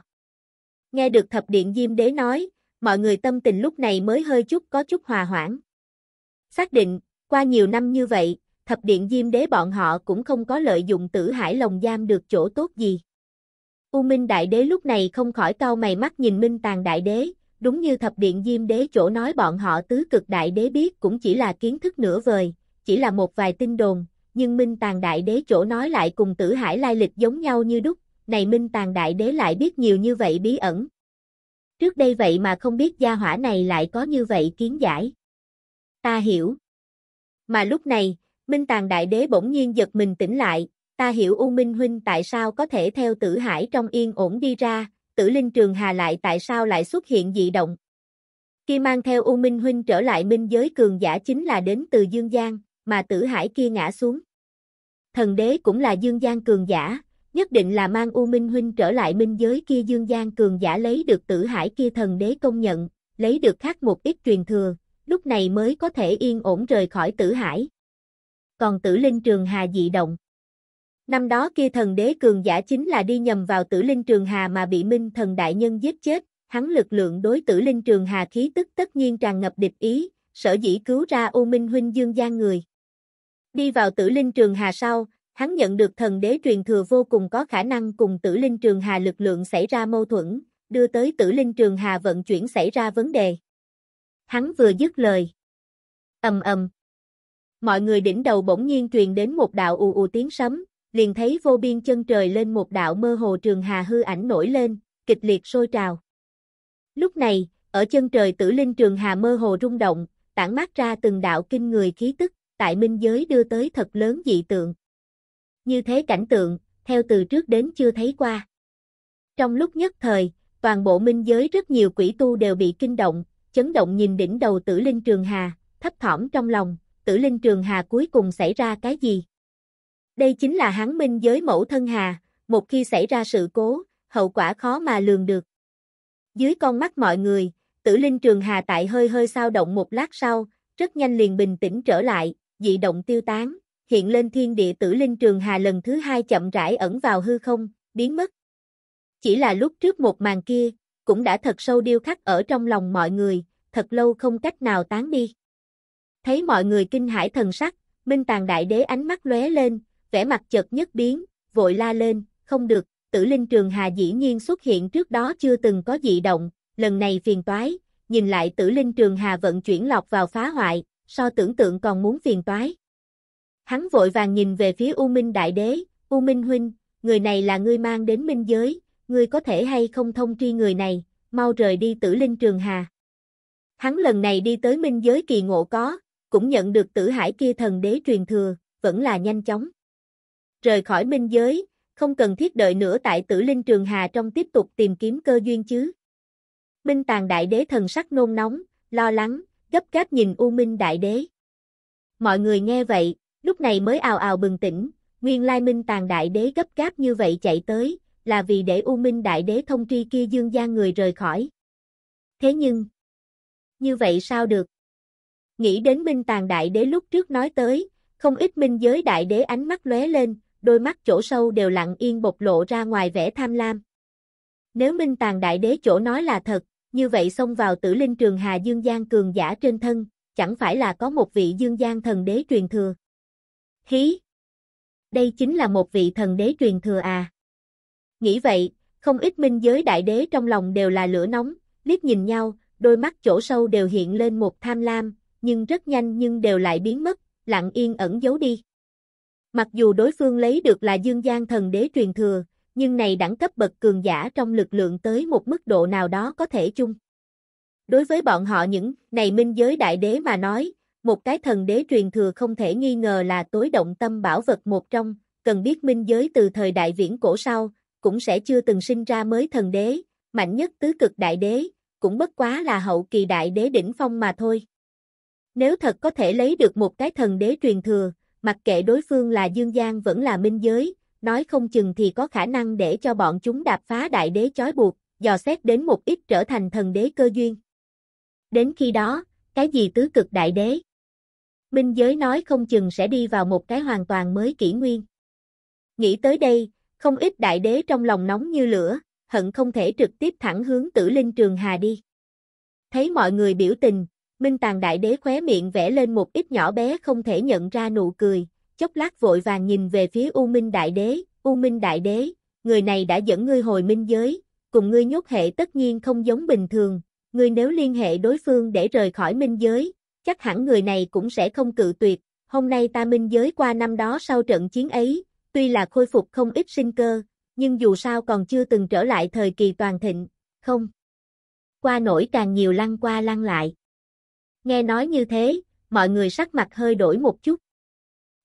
Nghe được thập điện diêm đế nói, mọi người tâm tình lúc này mới hơi chút có chút hòa hoãn. Xác định, qua nhiều năm như vậy, thập điện diêm đế bọn họ cũng không có lợi dụng tử hải lồng giam được chỗ tốt gì. U Minh Đại Đế lúc này không khỏi cau mày mắt nhìn Minh Tàng Đại Đế, đúng như thập điện diêm đế chỗ nói bọn họ tứ cực đại đế biết cũng chỉ là kiến thức nửa vời, chỉ là một vài tin đồn, nhưng Minh Tàng Đại Đế chỗ nói lại cùng tử hải lai lịch giống nhau như đúc, này Minh Tàng Đại Đế lại biết nhiều như vậy bí ẩn. Trước đây vậy mà không biết gia hỏa này lại có như vậy kiến giải ta hiểu. Mà lúc này, Minh Tàng Đại Đế bỗng nhiên giật mình tỉnh lại, ta hiểu U Minh Huynh tại sao có thể theo tử hải trong yên ổn đi ra, tử linh trường hà lại tại sao lại xuất hiện dị động. Khi mang theo U Minh Huynh trở lại minh giới cường giả chính là đến từ Dương Giang, mà tử hải kia ngã xuống. Thần đế cũng là Dương Giang cường giả, nhất định là mang U Minh Huynh trở lại minh giới kia Dương Giang cường giả lấy được tử hải kia thần đế công nhận, lấy được khác một ít truyền thừa, lúc này mới có thể yên ổn rời khỏi tử hải. Còn tử linh trường hà dị động. Năm đó kia thần đế cường giả chính là đi nhầm vào tử linh trường hà mà bị minh thần đại nhân giết chết, hắn lực lượng đối tử linh trường hà khí tức tất nhiên tràn ngập địch ý, sở dĩ cứu ra ô minh huynh dương gian người. Đi vào tử linh trường hà sau, hắn nhận được thần đế truyền thừa vô cùng có khả năng cùng tử linh trường hà lực lượng xảy ra mâu thuẫn, đưa tới tử linh trường hà vận chuyển xảy ra vấn đề hắn vừa dứt lời. ầm ầm. Mọi người đỉnh đầu bỗng nhiên truyền đến một đạo ù ù tiếng sấm, liền thấy vô biên chân trời lên một đạo mơ hồ trường hà hư ảnh nổi lên, kịch liệt sôi trào. Lúc này, ở chân trời tử linh trường hà mơ hồ rung động, tản mát ra từng đạo kinh người khí tức, tại minh giới đưa tới thật lớn dị tượng. Như thế cảnh tượng, theo từ trước đến chưa thấy qua. Trong lúc nhất thời, toàn bộ minh giới rất nhiều quỷ tu đều bị kinh động, chấn động nhìn đỉnh đầu tử linh trường hà, thấp thỏm trong lòng, tử linh trường hà cuối cùng xảy ra cái gì? Đây chính là Hán minh giới mẫu thân hà, một khi xảy ra sự cố, hậu quả khó mà lường được. Dưới con mắt mọi người, tử linh trường hà tại hơi hơi sao động một lát sau, rất nhanh liền bình tĩnh trở lại, dị động tiêu tán, hiện lên thiên địa tử linh trường hà lần thứ hai chậm rãi ẩn vào hư không, biến mất. Chỉ là lúc trước một màn kia, cũng đã thật sâu điêu khắc ở trong lòng mọi người, thật lâu không cách nào tán đi. Thấy mọi người kinh hãi thần sắc, Minh Tàng Đại Đế ánh mắt lóe lên, vẻ mặt chợt nhất biến, vội la lên, không được, tử linh trường hà dĩ nhiên xuất hiện trước đó chưa từng có dị động, lần này phiền toái, nhìn lại tử linh trường hà vận chuyển lọc vào phá hoại, so tưởng tượng còn muốn phiền toái. Hắn vội vàng nhìn về phía U Minh Đại Đế, U Minh Huynh, người này là ngươi mang đến minh giới, ngươi có thể hay không thông tri người này, mau rời đi tử linh trường hà. Hắn lần này đi tới minh giới kỳ ngộ có, cũng nhận được tử hải kia thần đế truyền thừa, vẫn là nhanh chóng. Rời khỏi minh giới, không cần thiết đợi nữa tại tử linh trường hà trong tiếp tục tìm kiếm cơ duyên chứ. Minh tàng đại đế thần sắc nôn nóng, lo lắng, gấp gáp nhìn U Minh đại đế. Mọi người nghe vậy, lúc này mới ào ào bừng tỉnh, nguyên lai Minh tàng đại đế gấp gáp như vậy chạy tới, là vì để U Minh Đại Đế thông tri kia dương gia người rời khỏi. Thế nhưng, như vậy sao được? Nghĩ đến Minh Tàng Đại Đế lúc trước nói tới, không ít minh giới Đại Đế ánh mắt lóe lên, đôi mắt chỗ sâu đều lặng yên bộc lộ ra ngoài vẻ tham lam. Nếu Minh Tàng Đại Đế chỗ nói là thật, như vậy xông vào tử linh trường Hà Dương Giang cường giả trên thân, chẳng phải là có một vị Dương Giang thần đế truyền thừa. Hí! Đây chính là một vị thần đế truyền thừa à. Nghĩ vậy, không ít minh giới đại đế trong lòng đều là lửa nóng, liếc nhìn nhau, đôi mắt chỗ sâu đều hiện lên một tham lam, nhưng rất nhanh nhưng đều lại biến mất, lặng yên ẩn giấu đi. Mặc dù đối phương lấy được là dương gian thần đế truyền thừa, nhưng này đẳng cấp bậc cường giả trong lực lượng tới một mức độ nào đó có thể chung. Đối với bọn họ những này minh giới đại đế mà nói, một cái thần đế truyền thừa không thể nghi ngờ là tối động tâm bảo vật một trong, cần biết minh giới từ thời đại viễn cổ sau, cũng sẽ chưa từng sinh ra mới thần đế, mạnh nhất tứ cực đại đế, cũng bất quá là hậu kỳ đại đế đỉnh phong mà thôi. Nếu thật có thể lấy được một cái thần đế truyền thừa, mặc kệ đối phương là dương gian vẫn là minh giới, nói không chừng thì có khả năng để cho bọn chúng đạp phá đại đế chói buộc, dò xét đến một ít trở thành thần đế cơ duyên. Đến khi đó, cái gì tứ cực đại đế? Minh giới nói không chừng sẽ đi vào một cái hoàn toàn mới kỷ nguyên. Nghĩ tới đây, không ít đại đế trong lòng nóng như lửa, hận không thể trực tiếp thẳng hướng tử linh trường hà đi. Thấy mọi người biểu tình, Minh Tàng Đại Đế khóe miệng vẽ lên một ít nhỏ bé không thể nhận ra nụ cười, chốc lát vội vàng nhìn về phía U Minh Đại Đế, U Minh Đại Đế, người này đã dẫn ngươi hồi minh giới, cùng ngươi nhốt hệ tất nhiên không giống bình thường, ngươi nếu liên hệ đối phương để rời khỏi minh giới, chắc hẳn người này cũng sẽ không cự tuyệt, hôm nay ta minh giới qua năm đó sau trận chiến ấy, tuy là khôi phục không ít sinh cơ, nhưng dù sao còn chưa từng trở lại thời kỳ toàn thịnh, không. Qua nổi càng nhiều lăn qua lăn lại. Nghe nói như thế, mọi người sắc mặt hơi đổi một chút.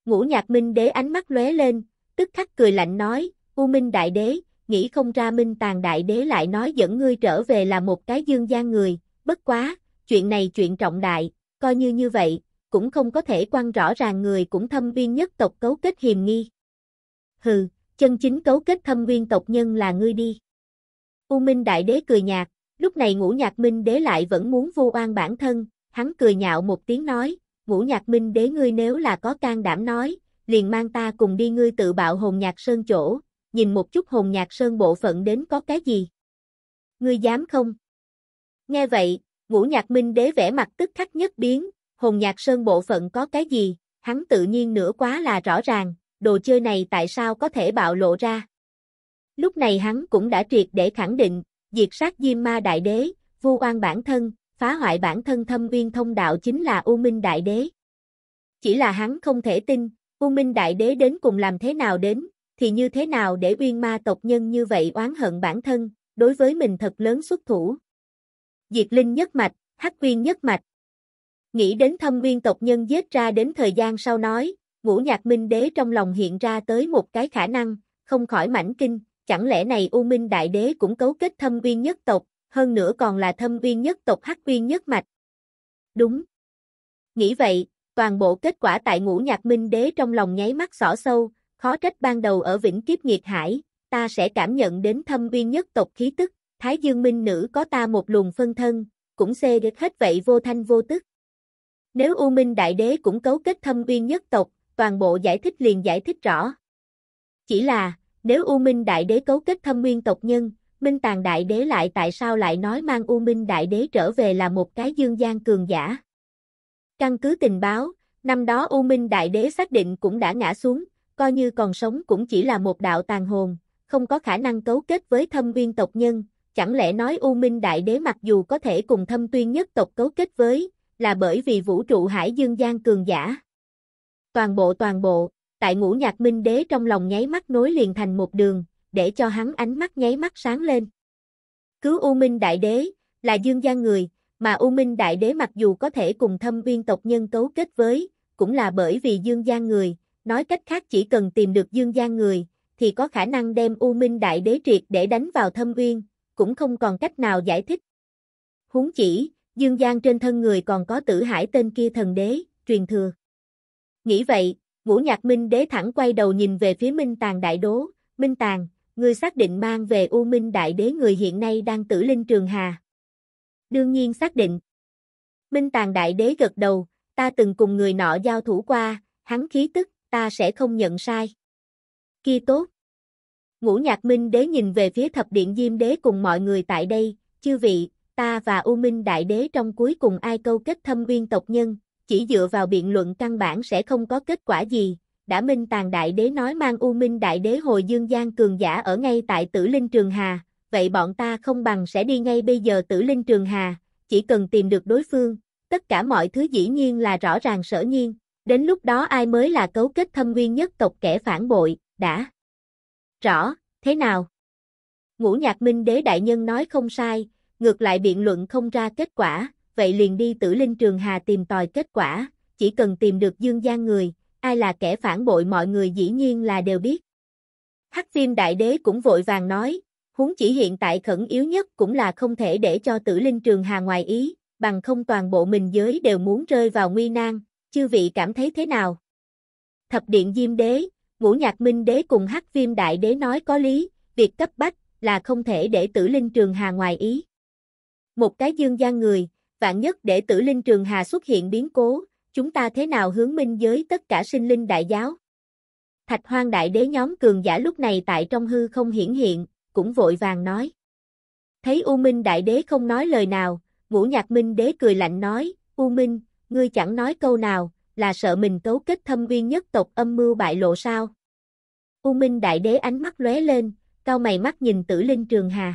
Ngũ nhạc minh đế ánh mắt lóe lên, tức khắc cười lạnh nói, U Minh Đại Đế, nghĩ không ra Minh Tàng Đại Đế lại nói dẫn ngươi trở về là một cái dương gian người, bất quá, chuyện này chuyện trọng đại, coi như như vậy, cũng không có thể quan rõ ràng người cũng thâm viên nhất tộc cấu kết hiềm nghi hừ, chân chính cấu kết thâm nguyên tộc nhân là ngươi đi. U Minh Đại Đế cười nhạt, lúc này ngũ nhạc Minh Đế lại vẫn muốn vu oan bản thân, hắn cười nhạo một tiếng nói, ngũ nhạc Minh Đế ngươi nếu là có can đảm nói, liền mang ta cùng đi ngươi tự bạo hồn nhạc sơn chỗ, nhìn một chút hồn nhạc sơn bộ phận đến có cái gì. Ngươi dám không? Nghe vậy, ngũ nhạc Minh Đế vẽ mặt tức khắc nhất biến, hồn nhạc sơn bộ phận có cái gì, hắn tự nhiên nữa quá là rõ ràng, đồ chơi này tại sao có thể bạo lộ ra. Lúc này hắn cũng đã triệt để khẳng định, diệt sát Diêm Ma Đại Đế, vu oan bản thân, phá hoại bản thân thâm uyên thông đạo chính là U Minh Đại Đế. Chỉ là hắn không thể tin, U Minh Đại Đế đến cùng làm thế nào đến, thì như thế nào để uyên ma tộc nhân như vậy oán hận bản thân, đối với mình thật lớn xuất thủ. Diệt Linh nhất mạch, Hắc quyên nhất mạch. Nghĩ đến thâm uyên tộc nhân giết ra đến thời gian sau nói, ngũ nhạc minh đế trong lòng hiện ra tới một cái khả năng, không khỏi mảnh kinh, chẳng lẽ này U Minh Đại Đế cũng cấu kết thâm uyên nhất tộc, hơn nữa còn là thâm uyên nhất tộc hắc uyên nhất mạch. Đúng. Nghĩ vậy, toàn bộ kết quả tại ngũ nhạc minh đế trong lòng nháy mắt xỏ sâu, khó trách ban đầu ở vĩnh kiếp nghiệt hải, ta sẽ cảm nhận đến thâm uyên nhất tộc khí tức, Thái Dương Minh Nữ có ta một luồng phân thân, cũng xê được hết vậy vô thanh vô tức. Nếu U Minh Đại Đế cũng cấu kết thâm uyên nhất tộc, toàn bộ giải thích liền giải thích rõ. Chỉ là, nếu U Minh Đại Đế cấu kết thâm nguyên tộc nhân, Minh Tàng Đại Đế lại tại sao lại nói mang U Minh Đại Đế trở về là một cái dương gian cường giả? Căn cứ tình báo, năm đó U Minh Đại Đế xác định cũng đã ngã xuống, coi như còn sống cũng chỉ là một đạo tàn hồn, không có khả năng cấu kết với thâm nguyên tộc nhân, chẳng lẽ nói U Minh Đại Đế mặc dù có thể cùng thâm tuyên nhất tộc cấu kết với, là bởi vì vũ trụ hải dương gian cường giả. Toàn bộ toàn bộ, tại ngũ nhạc minh đế trong lòng nháy mắt nối liền thành một đường, để cho hắn ánh mắt nháy mắt sáng lên. Cứu U Minh Đại Đế, là dương gian người, mà U Minh Đại Đế mặc dù có thể cùng thâm viên tộc nhân cấu kết với, cũng là bởi vì dương gian người, nói cách khác chỉ cần tìm được dương gian người, thì có khả năng đem U Minh Đại Đế triệt để đánh vào thâm viên cũng không còn cách nào giải thích. Huống chỉ, dương gian trên thân người còn có tử hải tên kia thần đế, truyền thừa. Nghĩ vậy, Ngũ Nhạc Minh Đế thẳng quay đầu nhìn về phía Minh Tàng Đại Đố, Minh Tàng, ngươi xác định mang về U Minh Đại Đế người hiện nay đang tử linh trường hà. Đương nhiên xác định. Minh Tàng Đại Đế gật đầu, ta từng cùng người nọ giao thủ qua, hắn khí tức, ta sẽ không nhận sai. Kia tốt. Ngũ Nhạc Minh Đế nhìn về phía Thập Điện Diêm Đế cùng mọi người tại đây, chư vị, ta và U Minh Đại Đế trong cuối cùng ai câu kết thâm uyên tộc nhân, chỉ dựa vào biện luận căn bản sẽ không có kết quả gì. Đã Minh Tàng Đại Đế nói mang U Minh Đại Đế hồi dương gian cường giả ở ngay tại Tử Linh Trường Hà, vậy bọn ta không bằng sẽ đi ngay bây giờ Tử Linh Trường Hà, chỉ cần tìm được đối phương, tất cả mọi thứ dĩ nhiên là rõ ràng sở nhiên, đến lúc đó ai mới là cấu kết thâm nguyên nhất tộc kẻ phản bội, đã. Rõ, thế nào? Ngũ Nhạc Minh Đế Đại Nhân nói không sai, ngược lại biện luận không ra kết quả, vậy liền đi tử linh trường hà tìm tòi kết quả, chỉ cần tìm được dương gian người, ai là kẻ phản bội mọi người dĩ nhiên là đều biết. Hắc viêm đại đế cũng vội vàng nói, huống chỉ hiện tại khẩn yếu nhất cũng là không thể để cho tử linh trường hà ngoài ý, bằng không toàn bộ mình giới đều muốn rơi vào nguy nan, chư vị cảm thấy thế nào? Thập điện diêm đế, ngũ nhạc minh đế cùng hắc viêm đại đế nói có lý, việc cấp bách là không thể để tử linh trường hà ngoài ý. Một cái dương gian người, vạn nhất để tử linh trường hà xuất hiện biến cố, chúng ta thế nào hướng minh giới tất cả sinh linh đại giáo. Thạch hoang đại đế nhóm cường giả lúc này tại trong hư không hiển hiện, cũng vội vàng nói. Thấy U Minh đại đế không nói lời nào, ngũ nhạc minh đế cười lạnh nói, U Minh, ngươi chẳng nói câu nào, là sợ mình cấu kết thâm viên nhất tộc âm mưu bại lộ sao. U Minh đại đế ánh mắt lóe lên, cao mày mắt nhìn tử linh trường hà.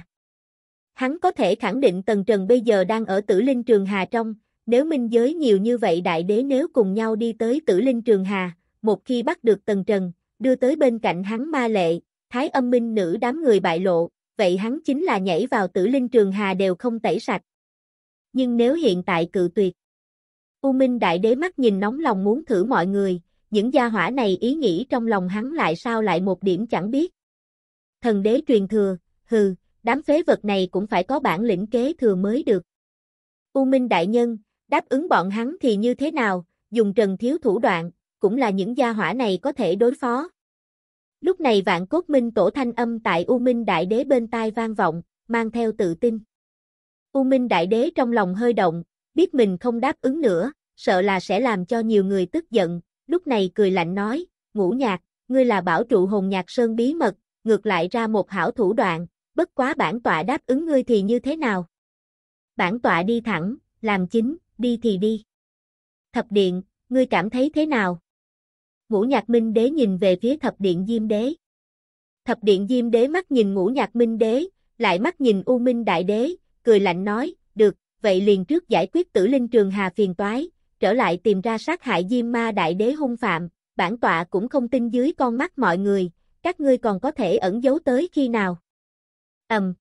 Hắn có thể khẳng định Tần Trần bây giờ đang ở tử linh trường hà trong, nếu minh giới nhiều như vậy đại đế nếu cùng nhau đi tới tử linh trường hà, một khi bắt được Tần Trần, đưa tới bên cạnh hắn ma lệ, thái âm minh nữ đám người bại lộ, vậy hắn chính là nhảy vào tử linh trường hà đều không tẩy sạch. Nhưng nếu hiện tại cự tuyệt, U Minh Đại Đế mắt nhìn nóng lòng muốn thử mọi người, những gia hỏa này ý nghĩ trong lòng hắn lại sao lại một điểm chẳng biết. Thần đế truyền thừa, hừ, đám phế vật này cũng phải có bản lĩnh kế thừa mới được. U Minh Đại Nhân, đáp ứng bọn hắn thì như thế nào, dùng trần thiếu thủ đoạn, cũng là những gia hỏa này có thể đối phó. Lúc này vạn cốt minh tổ thanh âm tại U Minh Đại Đế bên tai vang vọng, mang theo tự tin. U Minh Đại Đế trong lòng hơi động, biết mình không đáp ứng nữa, sợ là sẽ làm cho nhiều người tức giận, lúc này cười lạnh nói, ngũ nhạc, ngươi là bảo trụ hồn nhạc sơn bí mật, ngược lại ra một hảo thủ đoạn, bất quá bản tọa đáp ứng ngươi thì như thế nào? Bản tọa đi thẳng, làm chính, đi thì đi. Thập điện, ngươi cảm thấy thế nào? Ngũ nhạc minh đế nhìn về phía thập điện diêm đế. Thập điện diêm đế mắt nhìn ngũ nhạc minh đế, lại mắt nhìn u minh đại đế, cười lạnh nói, được, vậy liền trước giải quyết tử linh trường hà phiền toái, trở lại tìm ra sát hại diêm ma đại đế hung phạm, bản tọa cũng không tin dưới con mắt mọi người, các ngươi còn có thể ẩn giấu tới khi nào ầm.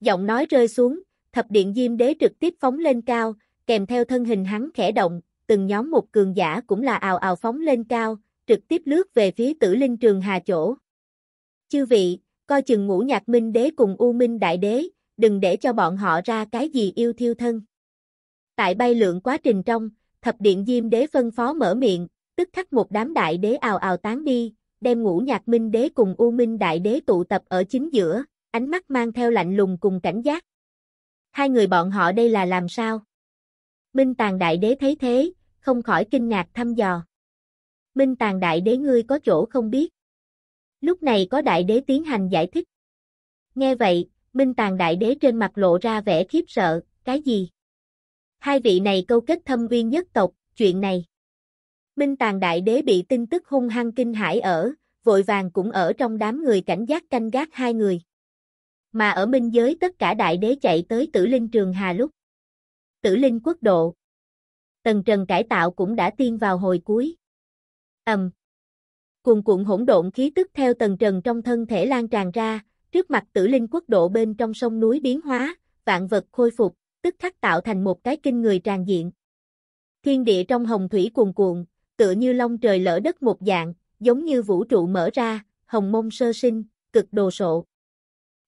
Giọng nói rơi xuống, thập điện diêm đế trực tiếp phóng lên cao, kèm theo thân hình hắn khẽ động, từng nhóm một cường giả cũng là ào ào phóng lên cao, trực tiếp lướt về phía tử linh trường hà chỗ. Chư vị, coi chừng ngũ nhạc minh đế cùng u minh đại đế, đừng để cho bọn họ ra cái gì yêu thiêu thân. Tại bay lượn quá trình trong, thập điện diêm đế phân phó mở miệng, tức khắc một đám đại đế ào ào tán đi, đem ngũ nhạc minh đế cùng u minh đại đế tụ tập ở chính giữa, ánh mắt mang theo lạnh lùng cùng cảnh giác. Hai người bọn họ đây là làm sao? Minh Tàn Đại Đế thấy thế, không khỏi kinh ngạc thăm dò. Minh Tàn Đại Đế ngươi có chỗ không biết. Lúc này có Đại Đế tiến hành giải thích. Nghe vậy, Minh Tàn Đại Đế trên mặt lộ ra vẻ khiếp sợ, cái gì? Hai vị này câu kết thâm uyên nhất tộc, chuyện này. Minh Tàn Đại Đế bị tin tức hung hăng kinh hãi ở, vội vàng cũng ở trong đám người cảnh giác canh gác hai người mà ở minh giới tất cả đại đế chạy tới tử linh trường hà lúc. Tử linh quốc độ. Tần trần cải tạo cũng đã tiên vào hồi cuối. ầm um. Cuồn cuộn hỗn độn khí tức theo tần trần trong thân thể lan tràn ra, trước mặt tử linh quốc độ bên trong sông núi biến hóa, vạn vật khôi phục, tức khắc tạo thành một cái kinh người tràn diện. Thiên địa trong hồng thủy cuồn cuộn, tựa như long trời lỡ đất một dạng, giống như vũ trụ mở ra, hồng mông sơ sinh, cực đồ sộ.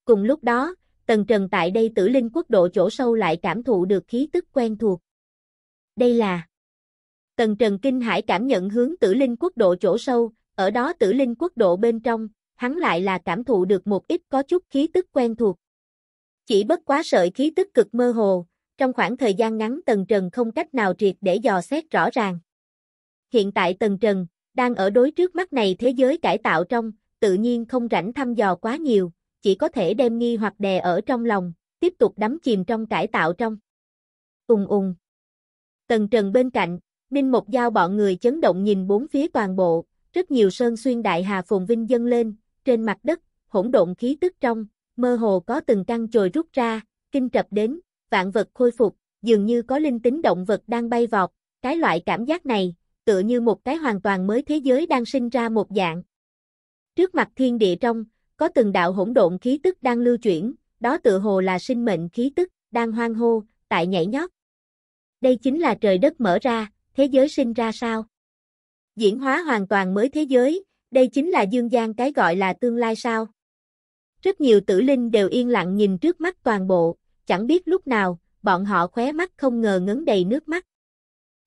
Cùng lúc đó, Tần Trần tại đây tử linh quốc độ chỗ sâu lại cảm thụ được khí tức quen thuộc. Đây là Tần Trần kinh hải cảm nhận hướng tử linh quốc độ chỗ sâu, ở đó tử linh quốc độ bên trong, hắn lại là cảm thụ được một ít có chút khí tức quen thuộc. Chỉ bất quá sợi khí tức cực mơ hồ, trong khoảng thời gian ngắn Tần Trần không cách nào triệt để dò xét rõ ràng. Hiện tại Tần Trần, đang ở đối trước mắt này thế giới cải tạo trong, tự nhiên không rảnh thăm dò quá nhiều, chỉ có thể đem nghi hoặc đè ở trong lòng, tiếp tục đắm chìm trong cải tạo trong. Ùng ùng. Tần Trần bên cạnh, Ninh Mộc Giao bọn người chấn động nhìn bốn phía toàn bộ, rất nhiều sơn xuyên đại hà phùng vinh dâng lên, trên mặt đất, hỗn độn khí tức trong, mơ hồ có từng căn chồi rút ra, kinh trập đến, vạn vật khôi phục, dường như có linh tính động vật đang bay vọt, cái loại cảm giác này, tựa như một cái hoàn toàn mới thế giới đang sinh ra một dạng. Trước mặt thiên địa trong, có từng đạo hỗn độn khí tức đang lưu chuyển, đó tự hồ là sinh mệnh khí tức, đang hoang hô, tại nhảy nhót. Đây chính là trời đất mở ra, thế giới sinh ra sao? Diễn hóa hoàn toàn mới thế giới, đây chính là dương gian cái gọi là tương lai sao? Rất nhiều tử linh đều yên lặng nhìn trước mắt toàn bộ, chẳng biết lúc nào, bọn họ khóe mắt không ngờ ngấn đầy nước mắt.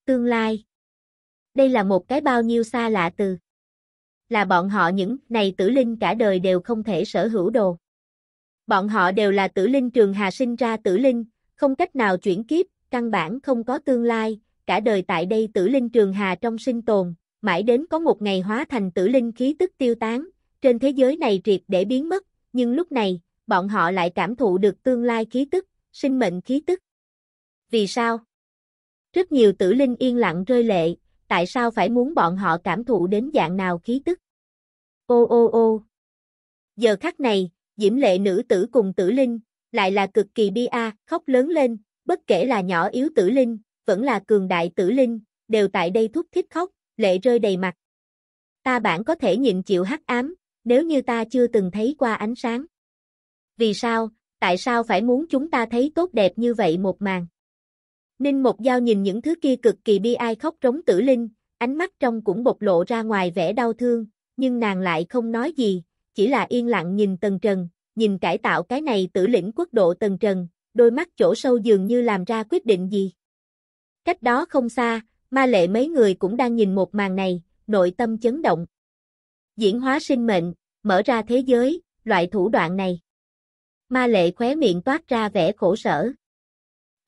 Tương lai. Đây là một cái bao nhiêu xa lạ từ là bọn họ những này tử linh cả đời đều không thể sở hữu đồ. Bọn họ đều là tử linh trường hà sinh ra tử linh, không cách nào chuyển kiếp, căn bản không có tương lai, cả đời tại đây tử linh trường hà trong sinh tồn, mãi đến có một ngày hóa thành tử linh khí tức tiêu tán, trên thế giới này triệt để biến mất, nhưng lúc này, bọn họ lại cảm thụ được tương lai khí tức, sinh mệnh khí tức. Vì sao? Rất nhiều tử linh yên lặng rơi lệ, tại sao phải muốn bọn họ cảm thụ đến dạng nào khí tức. Ô ô ô. Giờ khắc này, diễm lệ nữ tử cùng tử linh, lại là cực kỳ bi a, khóc lớn lên, bất kể là nhỏ yếu tử linh, vẫn là cường đại tử linh, đều tại đây thúc thích khóc, lệ rơi đầy mặt. Ta bản có thể nhịn chịu hắc ám, nếu như ta chưa từng thấy qua ánh sáng. Vì sao, tại sao phải muốn chúng ta thấy tốt đẹp như vậy một màn? Ninh Một Giao nhìn những thứ kia cực kỳ bi ai khóc trống tử linh, ánh mắt trong cũng bộc lộ ra ngoài vẻ đau thương, nhưng nàng lại không nói gì, chỉ là yên lặng nhìn Tần Trần, nhìn cải tạo cái này tử lĩnh quốc độ Tần Trần, đôi mắt chỗ sâu dường như làm ra quyết định gì. Cách đó không xa, ma lệ mấy người cũng đang nhìn một màn này, nội tâm chấn động. Diễn hóa sinh mệnh, mở ra thế giới, loại thủ đoạn này. Ma lệ khóe miệng toát ra vẻ khổ sở.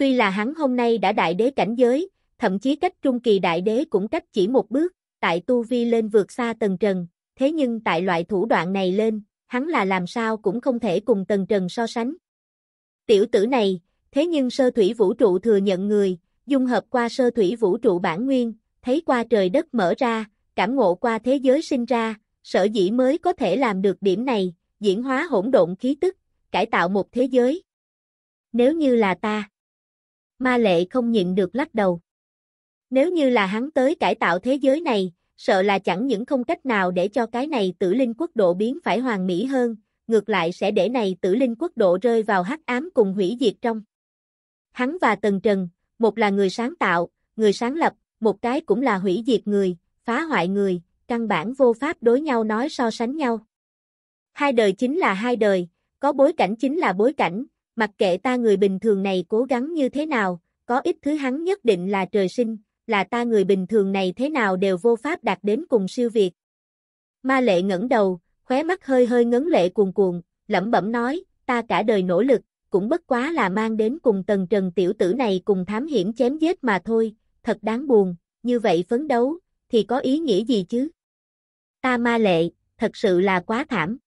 Tuy là hắn hôm nay đã đại đế cảnh giới, thậm chí cách trung kỳ đại đế cũng cách chỉ một bước, tại tu vi lên vượt xa tầng trần, thế nhưng tại loại thủ đoạn này lên, hắn là làm sao cũng không thể cùng tầng trần so sánh. Tiểu tử này, thế nhưng sơ thủy vũ trụ thừa nhận người, dung hợp qua sơ thủy vũ trụ bản nguyên, thấy qua trời đất mở ra, cảm ngộ qua thế giới sinh ra, sở dĩ mới có thể làm được điểm này, diễn hóa hỗn độn khí tức, cải tạo một thế giới. Nếu như là ta, ma lệ không nhịn được lắc đầu. Nếu như là hắn tới cải tạo thế giới này, sợ là chẳng những không cách nào để cho cái này tử linh quốc độ biến phải hoàn mỹ hơn, ngược lại sẽ để này tử linh quốc độ rơi vào hắc ám cùng hủy diệt trong. Hắn và Tần Trần, một là người sáng tạo, người sáng lập, một cái cũng là hủy diệt người, phá hoại người, căn bản vô pháp đối nhau nói so sánh nhau. Hai đời chính là hai đời, có bối cảnh chính là bối cảnh, mặc kệ ta người bình thường này cố gắng như thế nào, có ít thứ hắn nhất định là trời sinh, là ta người bình thường này thế nào đều vô pháp đạt đến cùng siêu việt. Ma lệ ngẩng đầu, khóe mắt hơi hơi ngấn lệ cuồn cuồn, lẩm bẩm nói, ta cả đời nỗ lực, cũng bất quá là mang đến cùng tầng trần tiểu tử này cùng thám hiểm chém giết mà thôi, thật đáng buồn, như vậy phấn đấu, thì có ý nghĩa gì chứ? Ta ma lệ, thật sự là quá thảm.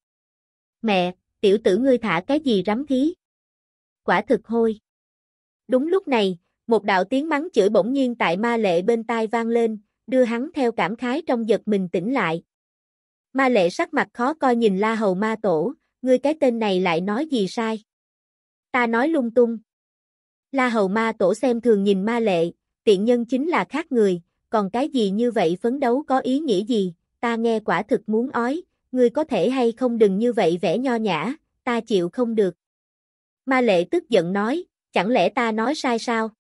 Mẹ, tiểu tử ngươi thả cái gì rắm thí? quả thực hôi. Đúng lúc này, một đạo tiếng mắng chửi bỗng nhiên tại ma lệ bên tai vang lên, đưa hắn theo cảm khái trong giật mình tỉnh lại. Ma lệ sắc mặt khó coi nhìn la hầu ma tổ, ngươi cái tên này lại nói gì sai. Ta nói lung tung. La hầu ma tổ xem thường nhìn ma lệ, tiện nhân chính là khác người, còn cái gì như vậy phấn đấu có ý nghĩa gì, ta nghe quả thực muốn ói, ngươi có thể hay không đừng như vậy vẽ nho nhã, ta chịu không được. Ma lệ tức giận nói, chẳng lẽ ta nói sai sao?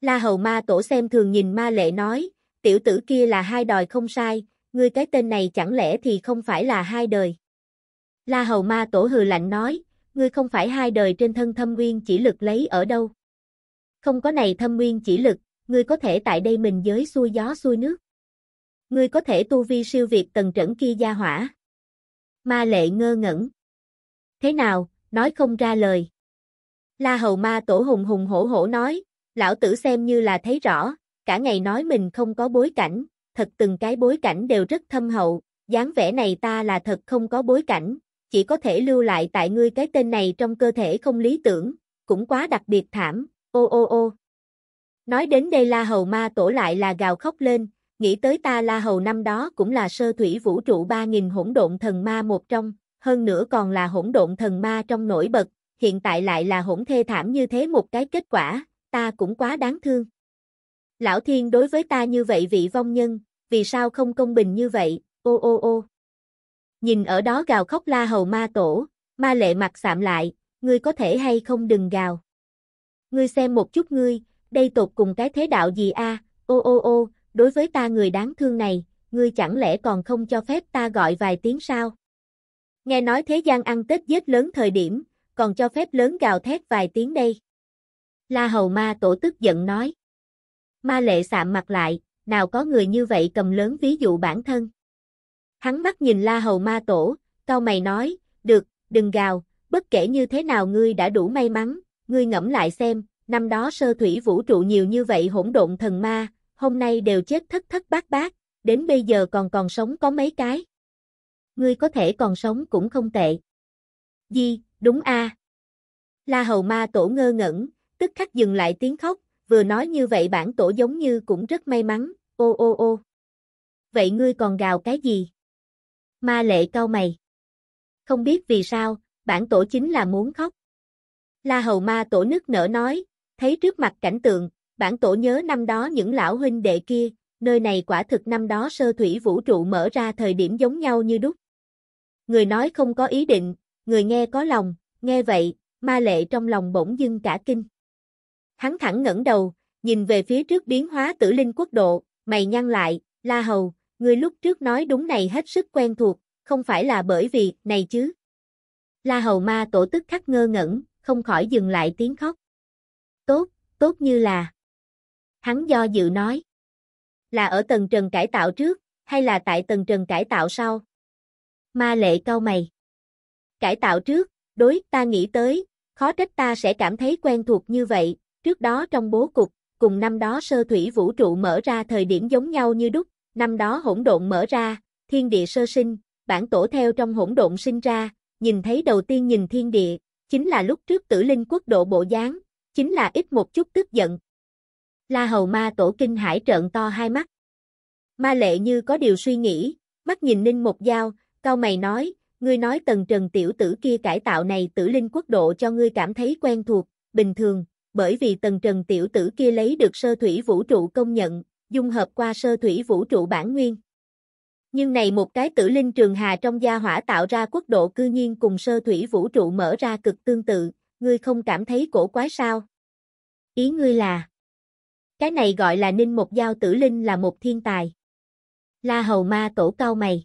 La hầu ma tổ xem thường nhìn ma lệ nói, tiểu tử kia là hai đòi không sai, ngươi cái tên này chẳng lẽ thì không phải là hai đời. La hầu ma tổ hừ lạnh nói, ngươi không phải hai đời trên thân thâm nguyên chỉ lực lấy ở đâu. Không có này thâm nguyên chỉ lực, ngươi có thể tại đây mình giới xuôi gió xuôi nước. Ngươi có thể tu vi siêu việt tầng trẫn kia gia hỏa. Ma lệ ngơ ngẩn. Thế nào, nói không ra lời. La Hầu Ma Tổ hùng hùng hổ hổ nói, lão tử xem như là thấy rõ, cả ngày nói mình không có bối cảnh, thật từng cái bối cảnh đều rất thâm hậu, dáng vẻ này ta là thật không có bối cảnh, chỉ có thể lưu lại tại ngươi cái tên này trong cơ thể không lý tưởng, cũng quá đặc biệt thảm, ô ô ô. Nói đến đây La Hầu Ma Tổ lại là gào khóc lên, nghĩ tới ta La Hầu năm đó cũng là sơ thủy vũ trụ 3.000 hỗn độn thần ma một trong, hơn nữa còn là hỗn độn thần ma trong nổi bật, hiện tại lại là hỗn thê thảm như thế một cái kết quả, ta cũng quá đáng thương. Lão thiên đối với ta như vậy vị vong nhân, vì sao không công bình như vậy, ô ô ô. Nhìn ở đó gào khóc la hầu ma tổ, ma lệ mặt sạm lại, ngươi có thể hay không đừng gào. Ngươi xem một chút ngươi, đây tột cùng cái thế đạo gì a? À? ô ô ô, đối với ta người đáng thương này, ngươi chẳng lẽ còn không cho phép ta gọi vài tiếng sao? Nghe nói thế gian ăn Tết giết lớn thời điểm, còn cho phép lớn gào thét vài tiếng đây. La hầu ma tổ tức giận nói. Ma lệ sạm mặt lại, nào có người như vậy cầm lớn ví dụ bản thân. Hắn mắt nhìn la hầu ma tổ, cao mày nói, được, đừng gào, bất kể như thế nào ngươi đã đủ may mắn, ngươi ngẫm lại xem, năm đó sơ thủy vũ trụ nhiều như vậy hỗn độn thần ma, hôm nay đều chết thất thất bát bát, đến bây giờ còn còn sống có mấy cái. Ngươi có thể còn sống cũng không tệ. Di, đúng a La hầu ma tổ ngơ ngẩn, tức khắc dừng lại tiếng khóc, vừa nói như vậy bản tổ giống như cũng rất may mắn, ô ô ô. Vậy ngươi còn gào cái gì? Ma lệ cau mày. Không biết vì sao, bản tổ chính là muốn khóc. La hầu ma tổ nức nở nói, thấy trước mặt cảnh tượng, bản tổ nhớ năm đó những lão huynh đệ kia, nơi này quả thực năm đó sơ thủy vũ trụ mở ra thời điểm giống nhau như đúc. Người nói không có ý định, người nghe có lòng, nghe vậy, ma lệ trong lòng bỗng dưng cả kinh. Hắn thẳng ngẩng đầu, nhìn về phía trước biến hóa tử linh quốc độ, mày nhăn lại, la hầu, người lúc trước nói đúng này hết sức quen thuộc, không phải là bởi vì, này chứ. La hầu ma tổ tức khắc ngơ ngẩn, không khỏi dừng lại tiếng khóc. Tốt, tốt như là. Hắn do dự nói. Là ở tầng trần cải tạo trước, hay là tại tầng trần cải tạo sau? Ma lệ cau mày cải tạo trước, đối ta nghĩ tới, khó trách ta sẽ cảm thấy quen thuộc như vậy, trước đó trong bố cục, cùng năm đó sơ thủy vũ trụ mở ra thời điểm giống nhau như đúc, năm đó hỗn độn mở ra, thiên địa sơ sinh, bản tổ theo trong hỗn độn sinh ra, nhìn thấy đầu tiên nhìn thiên địa, chính là lúc trước tử linh quốc độ bộ dáng, chính là ít một chút tức giận. La hầu ma tổ kinh hải trợn to hai mắt. Ma lệ như có điều suy nghĩ, mắt nhìn ninh một dao, cao mày nói, ngươi nói tần trần tiểu tử kia cải tạo này tử linh quốc độ cho ngươi cảm thấy quen thuộc, bình thường, bởi vì tần trần tiểu tử kia lấy được sơ thủy vũ trụ công nhận, dung hợp qua sơ thủy vũ trụ bản nguyên. Nhưng này một cái tử linh trường hà trong gia hỏa tạo ra quốc độ cư nhiên cùng sơ thủy vũ trụ mở ra cực tương tự, ngươi không cảm thấy cổ quái sao? Ý ngươi là, cái này gọi là ninh một giao tử linh là một thiên tài. La hầu ma tổ cao mày.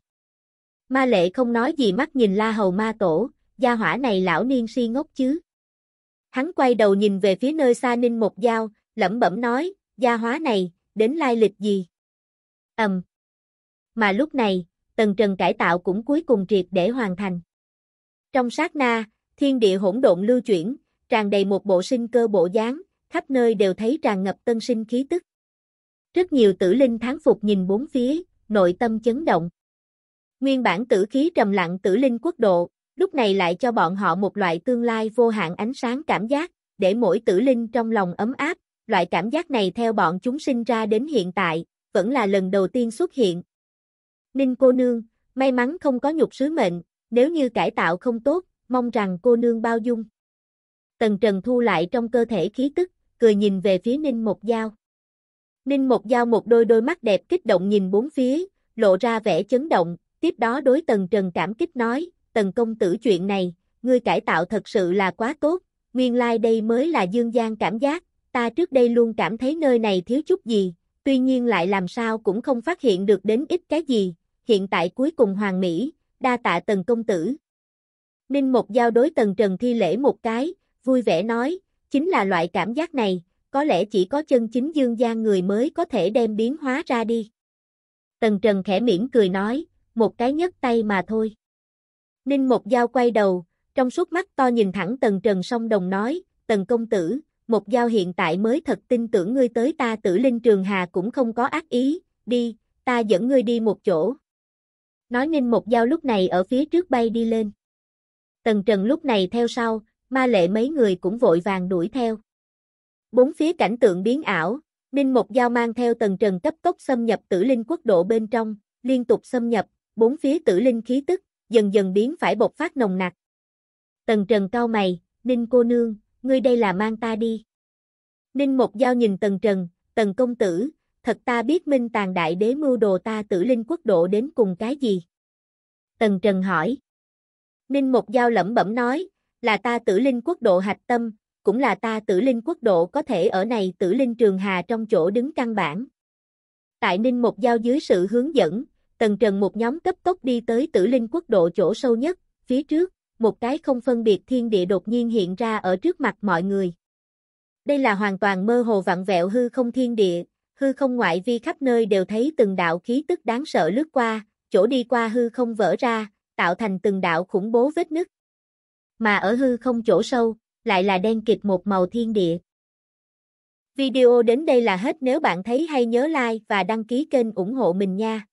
Ma lệ không nói gì mắt nhìn la hầu ma tổ, gia hỏa này lão niên si ngốc chứ. Hắn quay đầu nhìn về phía nơi xa ninh một dao, lẩm bẩm nói, gia hóa này, đến lai lịch gì? Ầm. Um. Mà lúc này, tầng trần cải tạo cũng cuối cùng triệt để hoàn thành. Trong sát na, thiên địa hỗn độn lưu chuyển, tràn đầy một bộ sinh cơ bộ dáng, khắp nơi đều thấy tràn ngập tân sinh khí tức. Rất nhiều tử linh tháng phục nhìn bốn phía, nội tâm chấn động. Nguyên bản tử khí trầm lặng tử linh quốc độ, lúc này lại cho bọn họ một loại tương lai vô hạn ánh sáng cảm giác, để mỗi tử linh trong lòng ấm áp, loại cảm giác này theo bọn chúng sinh ra đến hiện tại, vẫn là lần đầu tiên xuất hiện. Ninh cô nương, may mắn không có nhục sứ mệnh, nếu như cải tạo không tốt, mong rằng cô nương bao dung. Tần Trần thu lại trong cơ thể khí tức, cười nhìn về phía Ninh Một Giao. Ninh Một Giao một đôi đôi mắt đẹp kích động nhìn bốn phía, lộ ra vẻ chấn động, Tiếp đó đối Tần Trần cảm kích nói, Tần công tử chuyện này, ngươi cải tạo thật sự là quá tốt, nguyên lai like đây mới là dương gian cảm giác, ta trước đây luôn cảm thấy nơi này thiếu chút gì, tuy nhiên lại làm sao cũng không phát hiện được đến ít cái gì, hiện tại cuối cùng hoàng mỹ, đa tạ Tần công tử. Ninh một Giao đối Tần Trần thi lễ một cái, vui vẻ nói, chính là loại cảm giác này, có lẽ chỉ có chân chính dương gian người mới có thể đem biến hóa ra đi. Tần Trần khẽ mỉm cười nói, một cái nhấc tay mà thôi. Ninh Mộc Giao quay đầu, trong suốt mắt to nhìn thẳng Tần Trần song đồng nói, Tần Công Tử, Mộc Giao hiện tại mới thật tin tưởng ngươi tới ta tử Linh Trường Hà cũng không có ác ý, đi, ta dẫn ngươi đi một chỗ. Nói Ninh Mộc Giao lúc này ở phía trước bay đi lên. Tần Trần lúc này theo sau, ma lệ mấy người cũng vội vàng đuổi theo. Bốn phía cảnh tượng biến ảo, Ninh Mộc Giao mang theo Tần Trần cấp tốc xâm nhập tử Linh quốc độ bên trong, liên tục xâm nhập, bốn phía tử linh khí tức, dần dần biến phải bộc phát nồng nặc. Tần Trần cao mày, Ninh cô nương, ngươi đây là mang ta đi. Ninh Mộc Giao nhìn Tần Trần, Tần Công Tử, thật ta biết Minh Tàng Đại Đế mưu đồ ta tử linh quốc độ đến cùng cái gì? Tần Trần hỏi. Ninh Mộc Giao lẩm bẩm nói, là ta tử linh quốc độ hạch tâm, cũng là ta tử linh quốc độ có thể ở này tử linh trường hà trong chỗ đứng căn bản. Tại Ninh Mộc Giao dưới sự hướng dẫn, Tần Trần một nhóm cấp tốc đi tới tử linh quốc độ chỗ sâu nhất, phía trước, một cái không phân biệt thiên địa đột nhiên hiện ra ở trước mặt mọi người. Đây là hoàn toàn mơ hồ vặn vẹo hư không thiên địa, hư không ngoại vi khắp nơi đều thấy từng đạo khí tức đáng sợ lướt qua, chỗ đi qua hư không vỡ ra, tạo thành từng đạo khủng bố vết nứt. Mà ở hư không chỗ sâu, lại là đen kịt một màu thiên địa. Video đến đây là hết nếu bạn thấy hay nhớ like và đăng ký kênh ủng hộ mình nha.